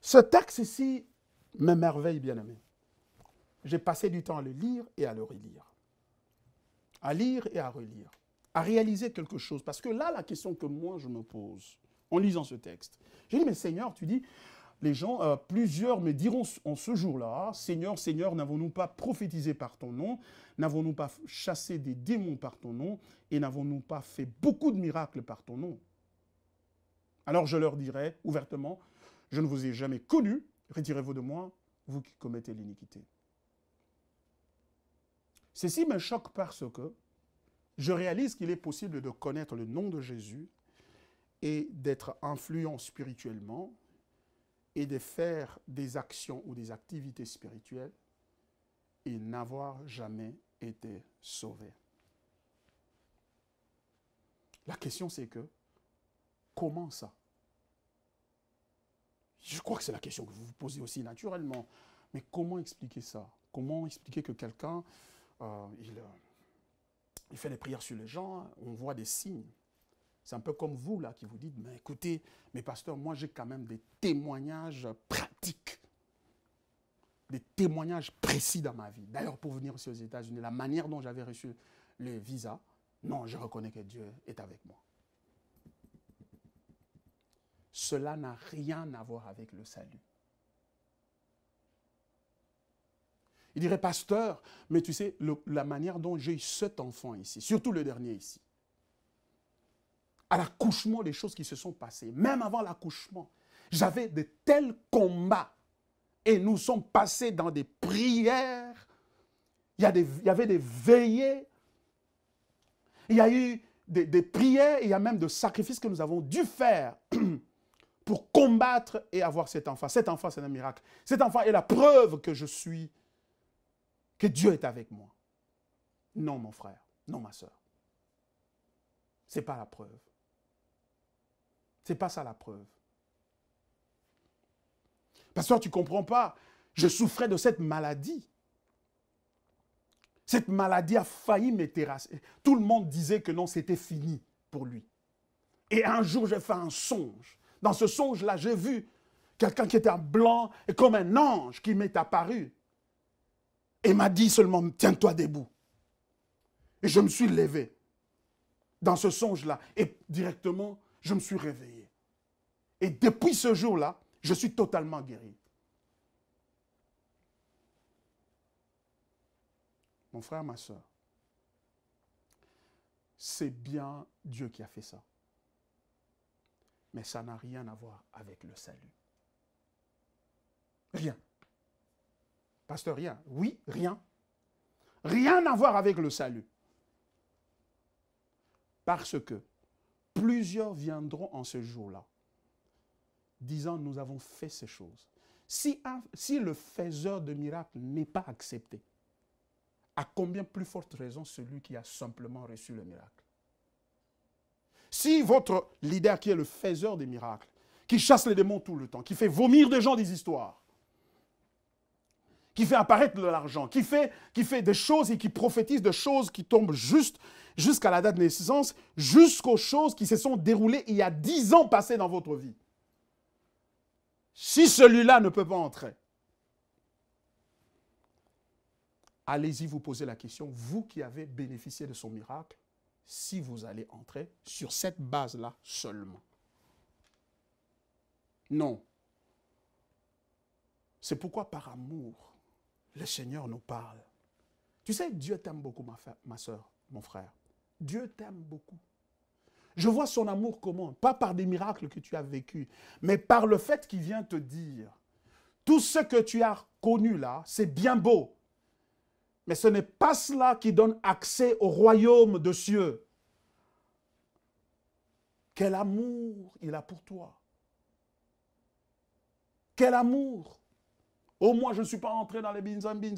Ce texte ici m'émerveille, bien-aimé. J'ai passé du temps à le lire et à le relire. À lire et à relire à réaliser quelque chose. Parce que là, la question que moi je me pose en lisant ce texte, j'ai dit, mais Seigneur, tu dis, les gens, euh, plusieurs me diront en ce jour-là, Seigneur, Seigneur, n'avons-nous pas prophétisé par ton nom N'avons-nous pas chassé des démons par ton nom Et n'avons-nous pas fait beaucoup de miracles par ton nom Alors je leur dirai ouvertement, je ne vous ai jamais connu, retirez-vous de moi, vous qui commettez l'iniquité. Ceci me choque parce que je réalise qu'il est possible de connaître le nom de Jésus et d'être influent spirituellement et de faire des actions ou des activités spirituelles et n'avoir jamais été sauvé. La question c'est que, comment ça Je crois que c'est la question que vous vous posez aussi naturellement. Mais comment expliquer ça Comment expliquer que quelqu'un, euh, il euh, il fait les prières sur les gens, hein. on voit des signes. C'est un peu comme vous, là, qui vous dites, ben, mais écoutez, mes pasteurs, moi j'ai quand même des témoignages pratiques, des témoignages précis dans ma vie. D'ailleurs, pour venir aussi aux États-Unis, la manière dont j'avais reçu le visa, non, je reconnais que Dieu est avec moi. Cela n'a rien à voir avec le salut. Il dirait, pasteur, mais tu sais, la manière dont j'ai eu cet enfant ici, surtout le dernier ici, à l'accouchement, les choses qui se sont passées, même avant l'accouchement, j'avais de tels combats et nous sommes passés dans des prières. Il y, y avait des veillées. Il y a eu des, prières il y a même des sacrifices que nous avons dû faire pour combattre et avoir cet enfant. Cet enfant, c'est un miracle. Cet enfant est la preuve que je suis que Dieu est avec moi. Non, mon frère, non, ma soeur. Ce n'est pas la preuve. Ce n'est pas ça la preuve. Pasteur, tu ne comprends pas. Je souffrais de cette maladie. Cette maladie a failli me terrasser. Tout le monde disait que non, c'était fini pour lui. Et un jour, j'ai fait un songe. Dans ce songe-là, j'ai vu quelqu'un qui était en blanc et comme un ange qui m'est apparu et m'a dit seulement, tiens-toi debout. Et je me suis levé dans ce songe-là. Et directement, je me suis réveillé. Et depuis ce jour-là, je suis totalement guéri. Mon frère, ma soeur, c'est bien Dieu qui a fait ça. Mais ça n'a rien à voir avec le salut. Rien. Pasteur, Oui, rien. Rien à voir avec le salut. Parce que plusieurs viendront en ce jour-là, disant nous avons fait ces choses. Si, si le faiseur de miracles n'est pas accepté, à combien plus forte raison celui qui a simplement reçu le miracle Si votre leader qui est le faiseur des miracles, qui chasse les démons tout le temps, qui fait vomir des gens des histoires, qui fait apparaître de l'argent, qui fait, qui fait des choses et qui prophétise des choses qui tombent juste jusqu'à la date de naissance, jusqu'aux choses qui se sont déroulées il y a dix ans passés dans votre vie. Si celui-là ne peut pas entrer, allez-y vous poser la question, vous qui avez bénéficié de son miracle, si vous allez entrer sur cette base-là seulement. Non. C'est pourquoi par amour, le Seigneur nous parle. Tu sais, Dieu t'aime beaucoup, ma, soeur, mon frère. Dieu t'aime beaucoup. Je vois son amour comment Pas par des miracles que tu as vécu, mais par le fait qu'il vient te dire, tout ce que tu as connu là, c'est bien beau, mais ce n'est pas cela qui donne accès au royaume de cieux. Quel amour il a pour toi. Quel amour. Oh, moi, je ne suis pas entré dans les binzam, de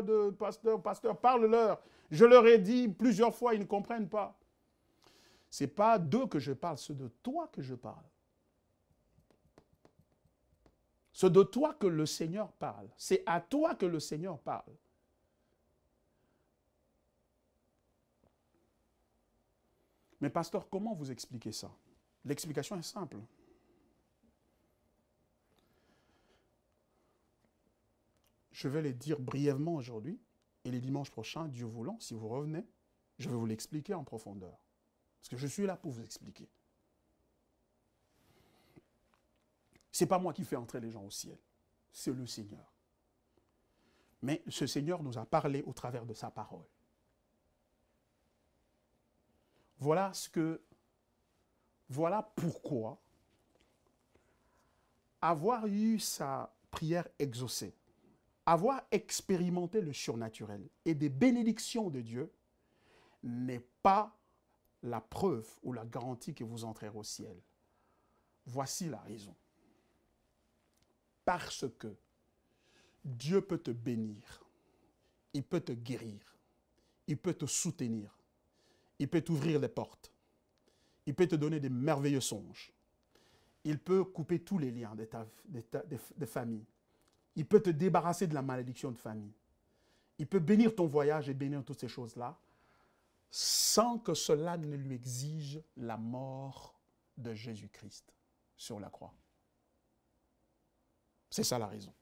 de pasteur, pasteur, parle-leur. Je leur ai dit plusieurs fois, ils ne comprennent pas. Ce n'est pas d'eux que je parle, c'est de toi que je parle. C'est de toi que le Seigneur parle. C'est à toi que le Seigneur parle. Mais pasteur, comment vous expliquez ça L'explication est simple. Je vais les dire brièvement aujourd'hui, et les dimanches prochains, Dieu voulant, si vous revenez, je vais vous l'expliquer en profondeur. Parce que je suis là pour vous expliquer. Ce n'est pas moi qui fais entrer les gens au ciel, c'est le Seigneur. Mais ce Seigneur nous a parlé au travers de sa parole. Voilà ce que voilà pourquoi avoir eu sa prière exaucée avoir expérimenté le surnaturel et des bénédictions de Dieu n'est pas la preuve ou la garantie que vous entrerez au ciel. Voici la raison. Parce que Dieu peut te bénir, il peut te guérir, il peut te soutenir, il peut t'ouvrir les portes, il peut te donner des merveilleux songes, il peut couper tous les liens de, ta, famille, il peut te débarrasser de la malédiction de famille. Il peut bénir ton voyage et bénir toutes ces choses-là sans que cela ne lui exige la mort de Jésus-Christ sur la croix. C'est ça la raison.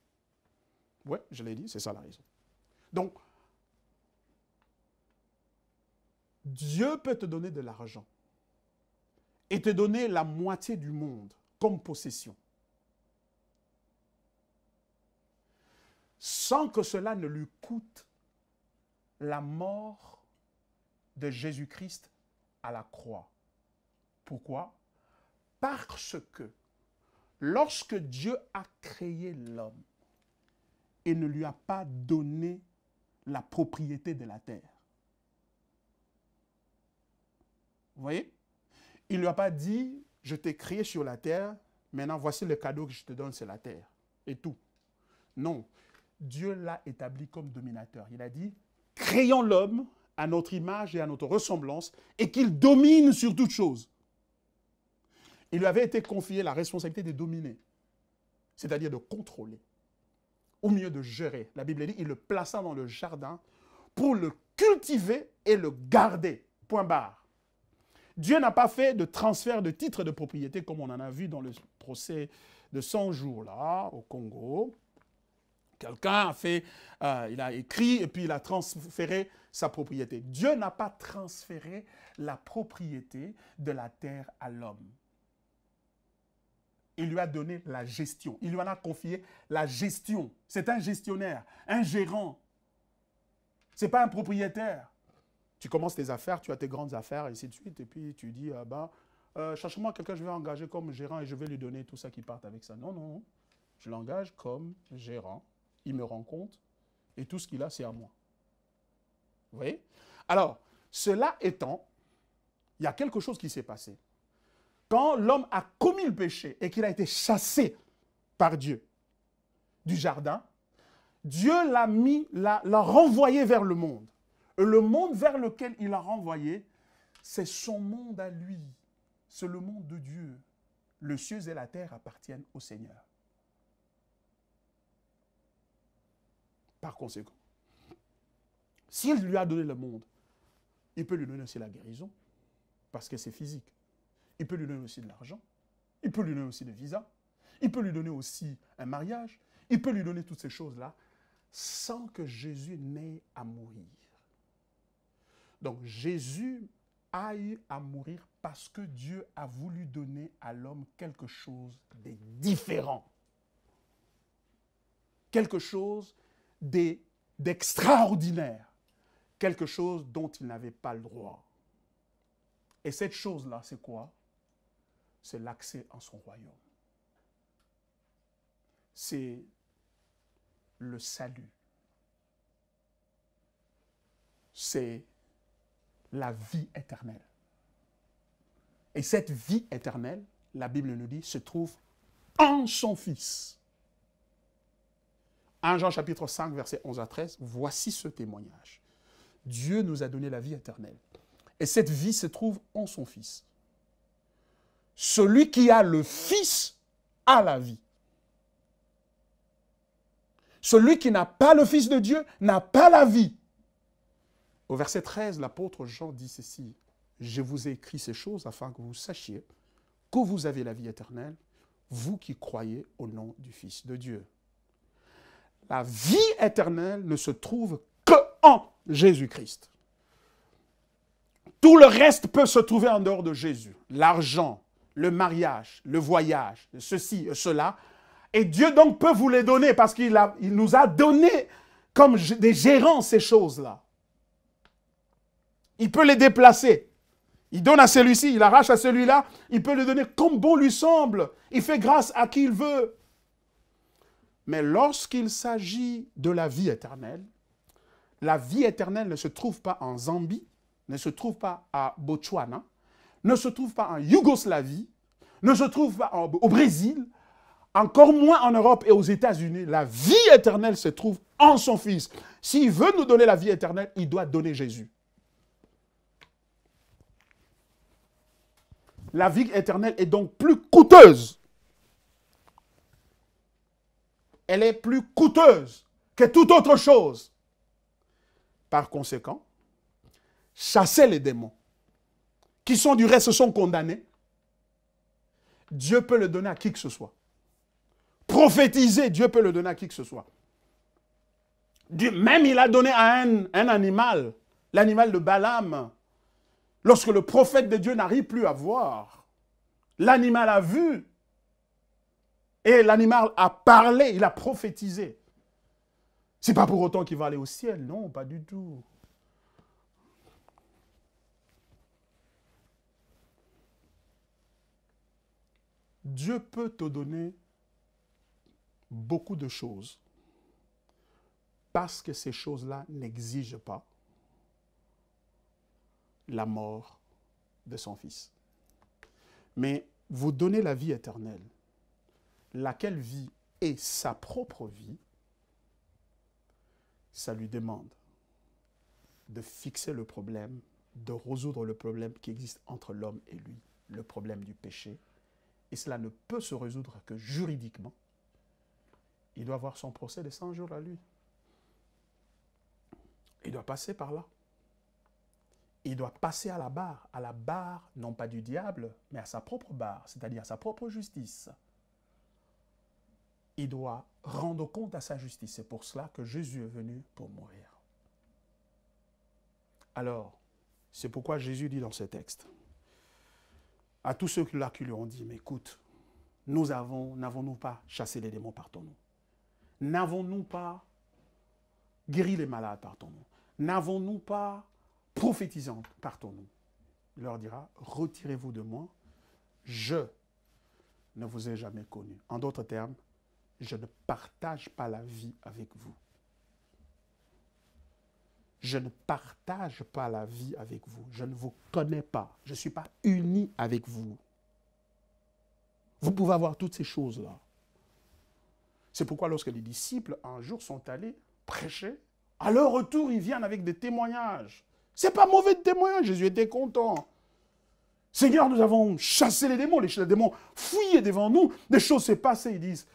Oui, je l'ai dit, c'est ça la raison. Donc, Dieu peut te donner de l'argent et te donner la moitié du monde comme possession. sans que cela ne lui coûte la mort de Jésus-Christ à la croix. Pourquoi Parce que lorsque Dieu a créé l'homme et ne lui a pas donné la propriété de la terre, vous voyez Il ne lui a pas dit, je t'ai créé sur la terre, maintenant voici le cadeau que je te donne, c'est la terre, et tout. Non, Dieu l'a établi comme dominateur. Il a dit, créons l'homme à notre image et à notre ressemblance, et qu'il domine sur toute chose. » Il lui avait été confié la responsabilité de dominer, c'est-à-dire de contrôler, au mieux de gérer. La Bible dit, il le plaça dans le jardin pour le cultiver et le garder. Point barre. Dieu n'a pas fait de transfert de titres de propriété comme on en a vu dans le procès de 100 jours là au Congo. Quelqu'un a fait, euh, il a écrit et puis il a transféré sa propriété. Dieu n'a pas transféré la propriété de la terre à l'homme. Il lui a donné la gestion. Il lui en a confié la gestion. C'est un gestionnaire, un gérant. Ce n'est pas un propriétaire. Tu commences tes affaires, tu as tes grandes affaires, et ainsi de suite. Et puis tu dis, euh, ben, euh, cherche-moi quelqu'un, que je vais engager comme gérant et je vais lui donner tout ça qui part avec ça. non, non. Je l'engage comme gérant il me rend compte, et tout ce qu'il a, c'est à moi. Vous voyez Alors, cela étant, il y a quelque chose qui s'est passé. Quand l'homme a commis le péché et qu'il a été chassé par Dieu du jardin, Dieu l'a mis, l'a, renvoyé vers le monde. Et le monde vers lequel il l'a renvoyé, c'est son monde à lui. C'est le monde de Dieu. Le cieux et la terre appartiennent au Seigneur. Par conséquent, s'il lui a donné le monde, il peut lui donner aussi la guérison, parce que c'est physique. Il peut lui donner aussi de l'argent. Il peut lui donner aussi des visas. Il peut lui donner aussi un mariage. Il peut lui donner toutes ces choses-là sans que Jésus n'ait à mourir. Donc Jésus aille à mourir parce que Dieu a voulu donner à l'homme quelque chose de différent. Quelque chose d'extraordinaire, quelque chose dont il n'avait pas le droit. Et cette chose-là, c'est quoi C'est l'accès en son royaume. C'est le salut. C'est la vie éternelle. Et cette vie éternelle, la Bible nous dit, se trouve en son Fils. 1 Jean chapitre 5, verset 11 à 13, voici ce témoignage. Dieu nous a donné la vie éternelle. Et cette vie se trouve en son Fils. Celui qui a le Fils a la vie. Celui qui n'a pas le Fils de Dieu n'a pas la vie. Au verset 13, l'apôtre Jean dit ceci. Je vous ai écrit ces choses afin que vous sachiez que vous avez la vie éternelle, vous qui croyez au nom du Fils de Dieu. La vie éternelle ne se trouve que en Jésus-Christ. Tout le reste peut se trouver en dehors de Jésus. L'argent, le mariage, le voyage, ceci, cela. Et Dieu donc peut vous les donner parce qu'il nous a donné comme des gérants ces choses-là. Il peut les déplacer. Il donne à celui-ci, il arrache à celui-là, il peut les donner comme bon lui semble. Il fait grâce à qui il veut. Mais lorsqu'il s'agit de la vie éternelle, la vie éternelle ne se trouve pas en Zambie, ne se trouve pas à Botswana, ne se trouve pas en Yougoslavie, ne se trouve pas au Brésil, encore moins en Europe et aux États-Unis. La vie éternelle se trouve en son Fils. S'il veut nous donner la vie éternelle, il doit donner Jésus. La vie éternelle est donc plus coûteuse elle est plus coûteuse que toute autre chose. Par conséquent, chasser les démons, qui sont du reste sont condamnés, Dieu peut le donner à qui que ce soit. Prophétiser, Dieu peut le donner à qui que ce soit. même il a donné à un animal, l'animal de Balaam. Lorsque le prophète de Dieu n'arrive plus à voir, l'animal a vu, et l'animal a parlé, il a prophétisé. C'est pas pour autant qu'il va aller au ciel, non, pas du tout. Dieu peut te donner beaucoup de choses parce que ces choses-là n'exigent pas la mort de son fils. Mais vous donnez la vie éternelle laquelle vit et sa propre vie, ça lui demande de fixer le problème, de résoudre le problème qui existe entre l'homme et lui, le problème du péché. Et cela ne peut se résoudre que juridiquement. Il doit avoir son procès de 100 jours à lui. Il doit passer par là. Il doit passer à la barre, à la barre non pas du diable, mais à sa propre barre, c'est-à-dire à sa propre justice il doit rendre compte à sa justice. C'est pour cela que Jésus est venu pour mourir. Alors, c'est pourquoi Jésus dit dans ce texte, à tous ceux là qui lui ont dit, mais écoute, nous avons, n'avons-nous pas chassé les démons par ton nom N'avons-nous pas guéri les malades par ton nom N'avons-nous pas prophétisé par ton nom Il leur dira, retirez-vous de moi, je ne vous ai jamais connu. En d'autres termes, je ne partage pas la vie avec vous. Je ne partage pas la vie avec vous. Je ne vous connais pas. Je ne suis pas uni avec vous. Vous pouvez avoir toutes ces choses-là. C'est pourquoi lorsque les disciples, un jour, sont allés prêcher, à leur retour, ils viennent avec des témoignages. C'est pas mauvais de témoignage. Jésus était content. Seigneur, nous avons chassé les démons. Les démons fouillaient devant nous. Des choses s'est passées. Ils disent,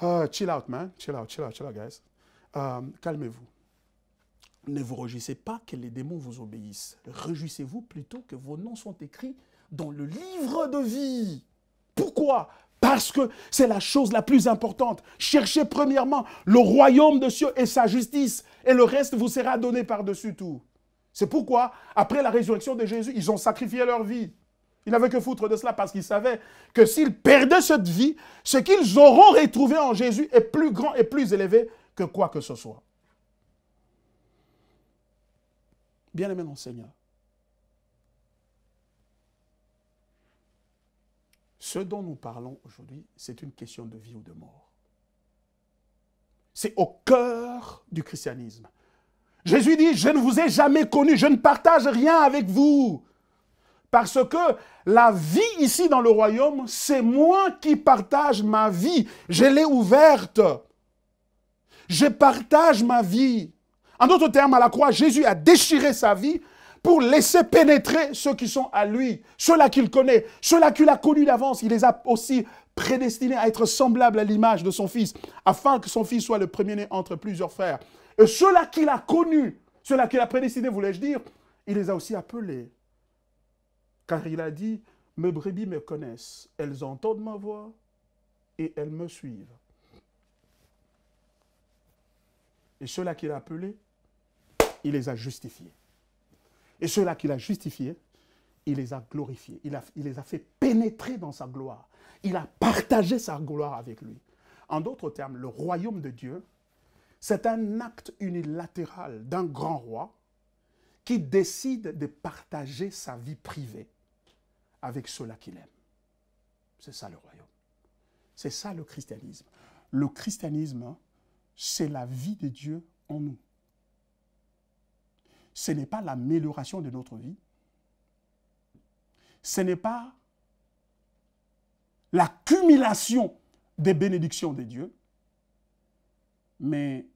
ah, chill out, man. Chill out, chill out, chill out, guys. Euh, calmez-vous. Ne vous réjouissez pas que les démons vous obéissent. Réjouissez-vous plutôt que vos noms sont écrits dans le livre de vie. Pourquoi Parce que c'est la chose la plus importante. Cherchez premièrement le royaume de Dieu et sa justice, et le reste vous sera donné par-dessus tout. C'est pourquoi, après la résurrection de Jésus, ils ont sacrifié leur vie. Il n'avait que foutre de cela parce qu'il savait que s'ils perdaient cette vie, ce qu'ils auront retrouvé en Jésus est plus grand et plus élevé que quoi que ce soit. Bien-aimé mon Seigneur, ce dont nous parlons aujourd'hui, c'est une question de vie ou de mort. C'est au cœur du christianisme. Jésus dit, je ne vous ai jamais connu, je ne partage rien avec vous. Parce que la vie ici dans le royaume, c'est moi qui partage ma vie. Je l'ai ouverte. Je partage ma vie. En d'autres termes, à la croix, Jésus a déchiré sa vie pour laisser pénétrer ceux qui sont à lui, ceux-là qu'il connaît, ceux-là qu'il a connus d'avance. Il les a aussi prédestinés à être semblables à l'image de son fils, afin que son fils soit le premier-né entre plusieurs frères. Et ceux-là qu'il a connus, ceux-là qu'il a prédestinés, voulais-je dire, il les a aussi appelés. Car il a dit, mes brebis me connaissent, elles entendent ma voix et elles me suivent. Et ceux-là qu'il a appelés, il les a justifiés. Et ceux-là qu'il a justifiés, il les a glorifiés. Il, il les a fait pénétrer dans sa gloire. Il a partagé sa gloire avec lui. En d'autres termes, le royaume de Dieu, c'est un acte unilatéral d'un grand roi qui décide de partager sa vie privée avec ceux-là qu'il aime. C'est ça le royaume. C'est ça le christianisme. Le christianisme, hein, c'est la vie de Dieu en nous. Ce n'est pas l'amélioration de notre vie. Ce n'est pas l'accumulation des bénédictions de Dieu. Mais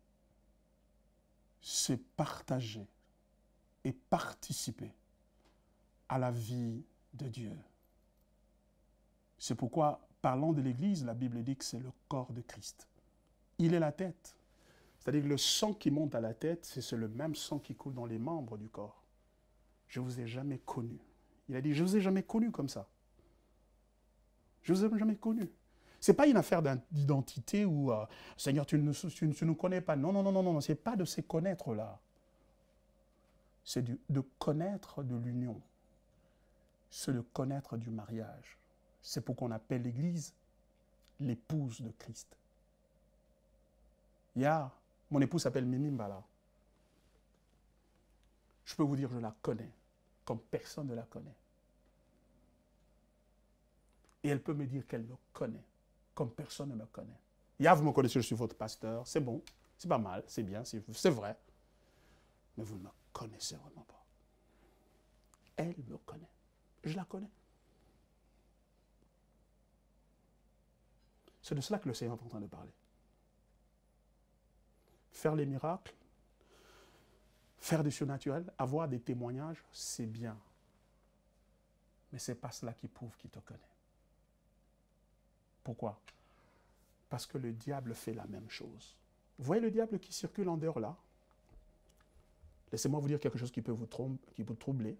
c'est partager et participer à la vie de Dieu. C'est pourquoi, parlant de l'Église, la Bible dit que c'est le corps de Christ. Il est la tête. C'est-à-dire que le sang qui monte à la tête, c'est le même sang qui coule dans les membres du corps. Je vous ai jamais connu. Il a dit, je vous ai jamais connu comme ça. Je ne vous ai jamais connu. n'est pas une affaire d'identité ou euh, Seigneur, tu ne nous connais pas. Non, non, non, non, non, c'est pas de se connaître là. C'est de connaître de l'union c'est le connaître du mariage. C'est pour qu'on appelle l'Église l'épouse de Christ. Ya, mon épouse s'appelle Mimimbala. Je peux vous dire, je la connais, comme personne ne la connaît. Et elle peut me dire qu'elle me connaît, comme personne ne me connaît. Ya, vous me connaissez, je suis votre pasteur, c'est bon, c'est pas mal, c'est bien, c'est vrai. Mais vous ne me connaissez vraiment pas. Elle me connaît. Je la connais. C'est de cela que le Seigneur est en train de parler. Faire les miracles, faire du surnaturel, avoir des témoignages, c'est bien. Mais ce n'est pas cela qui prouve qu'il te connaît. Pourquoi Parce que le diable fait la même chose. Vous voyez le diable qui circule en dehors là Laissez-moi vous dire quelque chose qui peut vous, vous troubler.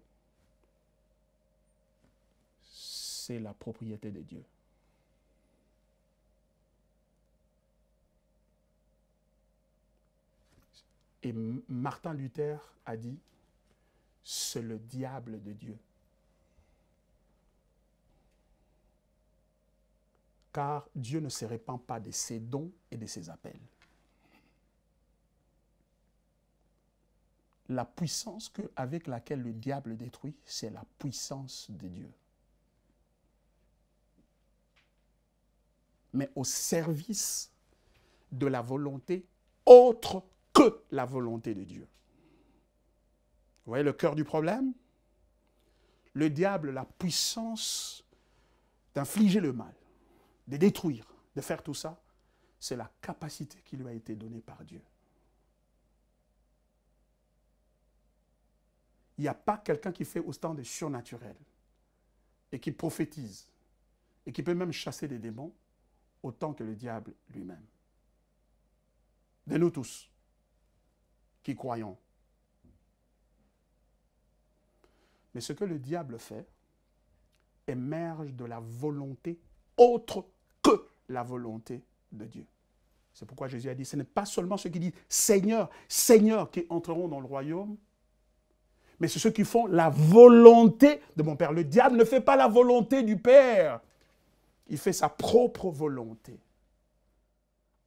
c'est la propriété de Dieu. Et Martin Luther a dit, c'est le diable de Dieu. Car Dieu ne se répand pas de ses dons et de ses appels. La puissance que, avec laquelle le diable détruit, c'est la puissance de Dieu. mais au service de la volonté autre que la volonté de Dieu. Vous voyez le cœur du problème Le diable, la puissance d'infliger le mal, de détruire, de faire tout ça, c'est la capacité qui lui a été donnée par Dieu. Il n'y a pas quelqu'un qui fait autant de surnaturel et qui prophétise et qui peut même chasser des démons autant que le diable lui-même. De nous tous qui croyons. Mais ce que le diable fait émerge de la volonté autre que la volonté de Dieu. C'est pourquoi Jésus a dit, ce n'est pas seulement ceux qui disent Seigneur, Seigneur qui entreront dans le royaume, mais ceux qui font la volonté de mon Père. Le diable ne fait pas la volonté du Père. Il fait sa propre volonté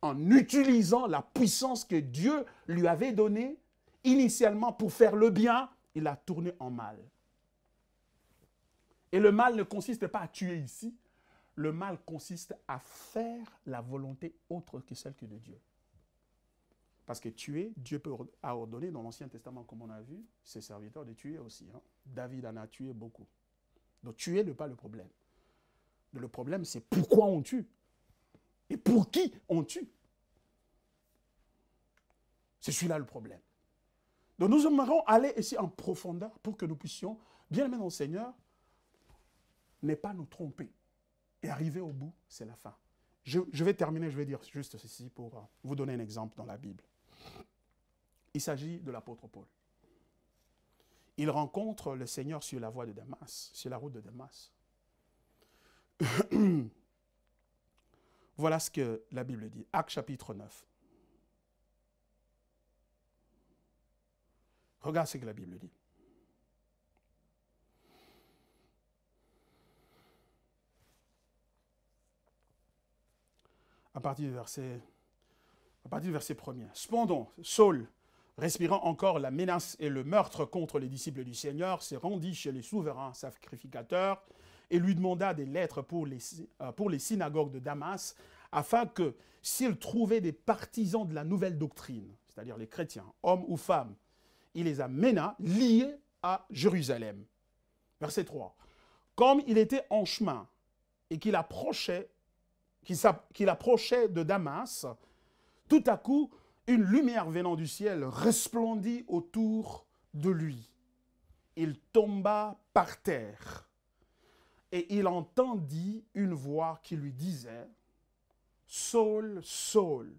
en utilisant la puissance que Dieu lui avait donnée initialement pour faire le bien, il a tourné en mal. Et le mal ne consiste pas à tuer ici, le mal consiste à faire la volonté autre que celle de Dieu. Parce que tuer, Dieu peut a ordonné dans l'Ancien Testament, comme on a vu, ses serviteurs de tuer aussi. Hein. David en a tué beaucoup. Donc tuer n'est pas le problème. Le problème, c'est pourquoi on tue et pour qui on tue. C'est celui-là le problème. Donc nous aimerons aller ici en profondeur pour que nous puissions, bien aimé dans Seigneur, ne pas nous tromper. Et arriver au bout, c'est la fin. je, vais terminer, je vais dire juste ceci pour euh, vous donner un exemple dans la Bible. Il s'agit de l'apôtre Paul. Il rencontre le Seigneur sur la voie de Damas, sur la route de Damas. voilà ce que la Bible dit. Acte chapitre 9. Regarde ce que la Bible dit. À partir du verset, à partir du verset 1er. Cependant, Saul, respirant encore la menace et le meurtre contre les disciples du Seigneur, s'est rendu chez les souverains sacrificateurs et lui demanda des lettres pour les, euh, pour les synagogues de Damas, afin que s'il trouvait des partisans de la nouvelle doctrine, c'est-à-dire les chrétiens, hommes ou femmes, il les amena liés à Jérusalem. Verset 3. Comme il était en chemin et qu'il approchait, qu'il approchait de Damas, tout à coup, une lumière venant du ciel resplendit autour de lui. Il tomba par terre et il entendit une voix qui lui disait, Saul, Saul,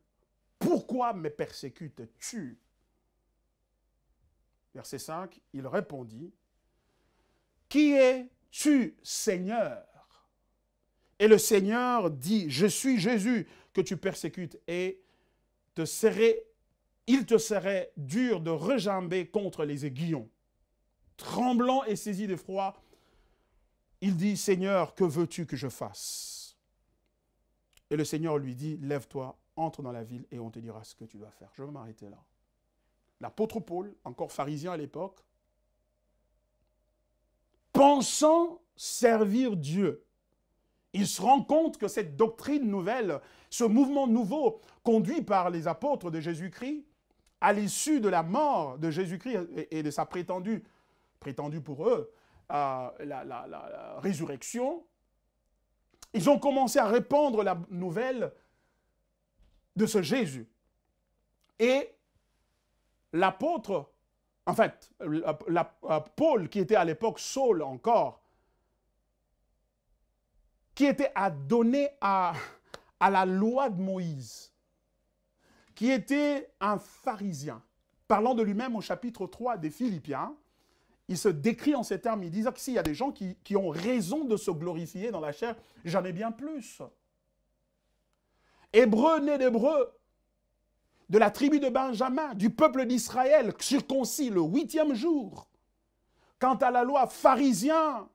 pourquoi me persécutes-tu Verset 5, il répondit, Qui es-tu, Seigneur Et le Seigneur dit, Je suis Jésus que tu persécutes, et te il te serait dur de rejamber contre les aiguillons. Tremblant et saisi de froid, il dit, Seigneur, que veux-tu que je fasse Et le Seigneur lui dit, lève-toi, entre dans la ville et on te dira ce que tu dois faire. Je vais m'arrêter là. L'apôtre Paul, encore pharisien à l'époque, pensant servir Dieu, il se rend compte que cette doctrine nouvelle, ce mouvement nouveau conduit par les apôtres de Jésus-Christ, à l'issue de la mort de Jésus-Christ et de sa prétendue, prétendue pour eux, la, résurrection, ils ont commencé à répandre la nouvelle de ce Jésus. Et l'apôtre, en fait, la, Paul, qui était à l'époque Saul encore, qui était adonné à, à la loi de Moïse, qui était un pharisien, parlant de lui-même au chapitre 3 des Philippiens, il se décrit en ces termes, il dit que s'il y a des gens qui, ont raison de se glorifier dans la chair, j'en ai bien plus. Hébreux né d'Hébreux, de la tribu de Benjamin, du peuple d'Israël, circoncis le huitième jour. Quant à la loi, pharisien.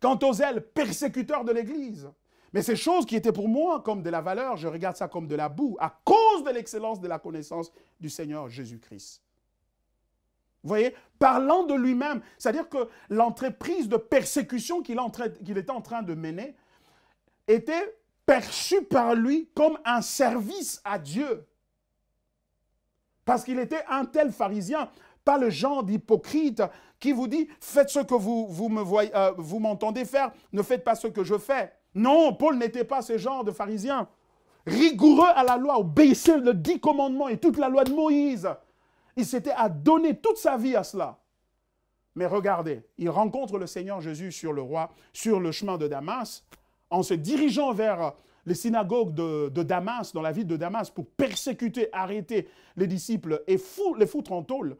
Quant aux ailes, persécuteurs de l'Église. Mais ces choses qui étaient pour moi comme de la valeur, je regarde ça comme de la boue, à cause de l'excellence de la connaissance du Seigneur Jésus-Christ. Vous voyez, parlant de lui-même. C'est-à-dire que l'entreprise de persécution qu'il était en train de mener était perçue par lui comme un service à Dieu. Parce qu'il était un tel pharisien, pas le genre d'hypocrite qui vous dit faites ce que vous, vous euh, m'entendez faire, ne faites pas ce que je fais. Non, Paul n'était pas ce genre de pharisien rigoureux à la loi, obéissait le dix commandements et toute la loi de Moïse. Il s'était donné toute sa vie à cela. Mais regardez, il rencontre le Seigneur Jésus sur le roi, sur le chemin de Damas, en se dirigeant vers les synagogues de, Damas, dans la ville de Damas, pour persécuter, arrêter les disciples et les foutre en tôle.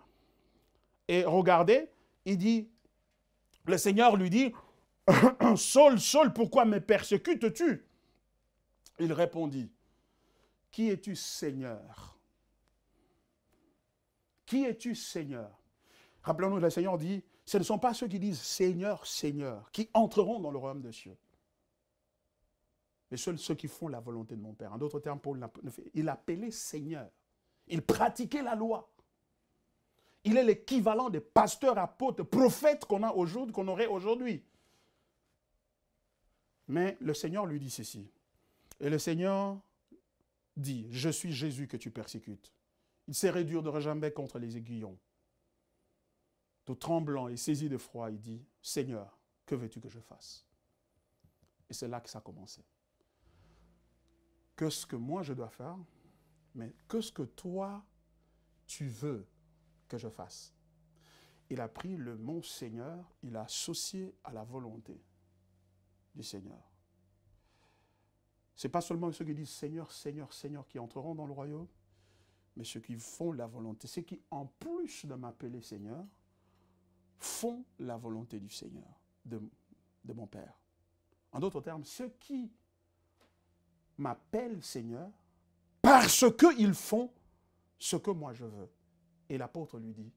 Et regardez, il dit, le Seigneur lui dit, Saul, Saul, pourquoi me persécutes-tu Il répondit, Qui es-tu Seigneur qui es-tu, Seigneur Rappelons-nous le Seigneur dit, ce ne sont pas ceux qui disent Seigneur, Seigneur, qui entreront dans le royaume des cieux. Mais seuls ceux qui font la volonté de mon Père. En d'autres termes, Paul, il appelait Seigneur. Il pratiquait la loi. Il est l'équivalent des pasteurs, apôtres, prophètes qu'on a aujourd'hui, qu'on aurait aujourd'hui. Mais le Seigneur lui dit ceci. Et le Seigneur dit, je suis Jésus que tu persécutes. Il serrait dur de jamais contre les aiguillons. Tout tremblant et saisi de froid, il dit Seigneur, que veux-tu que je fasse Et c'est là que ça a commencé. Que ce que moi je dois faire, mais que ce que toi tu veux que je fasse. Il a pris le mot Seigneur, il a associé à la volonté du Seigneur. Ce n'est pas seulement ceux qui disent Seigneur, Seigneur, Seigneur qui entreront dans le royaume, mais ceux qui font la volonté, ceux qui, en plus de m'appeler Seigneur, font la volonté du Seigneur, de, mon Père. En d'autres termes, ceux qui m'appellent Seigneur, parce qu'ils font ce que moi je veux. Et l'apôtre lui dit,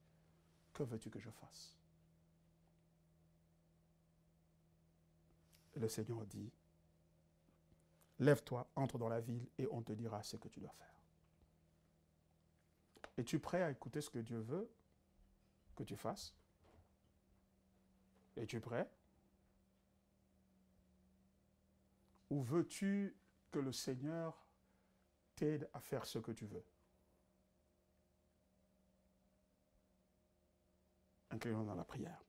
que veux-tu que je fasse Le Seigneur dit, lève-toi, entre dans la ville et on te dira ce que tu dois faire. Es-tu prêt à écouter ce que Dieu veut que tu fasses Es-tu prêt Ou veux-tu que le Seigneur t'aide à faire ce que tu veux Incluons dans la prière.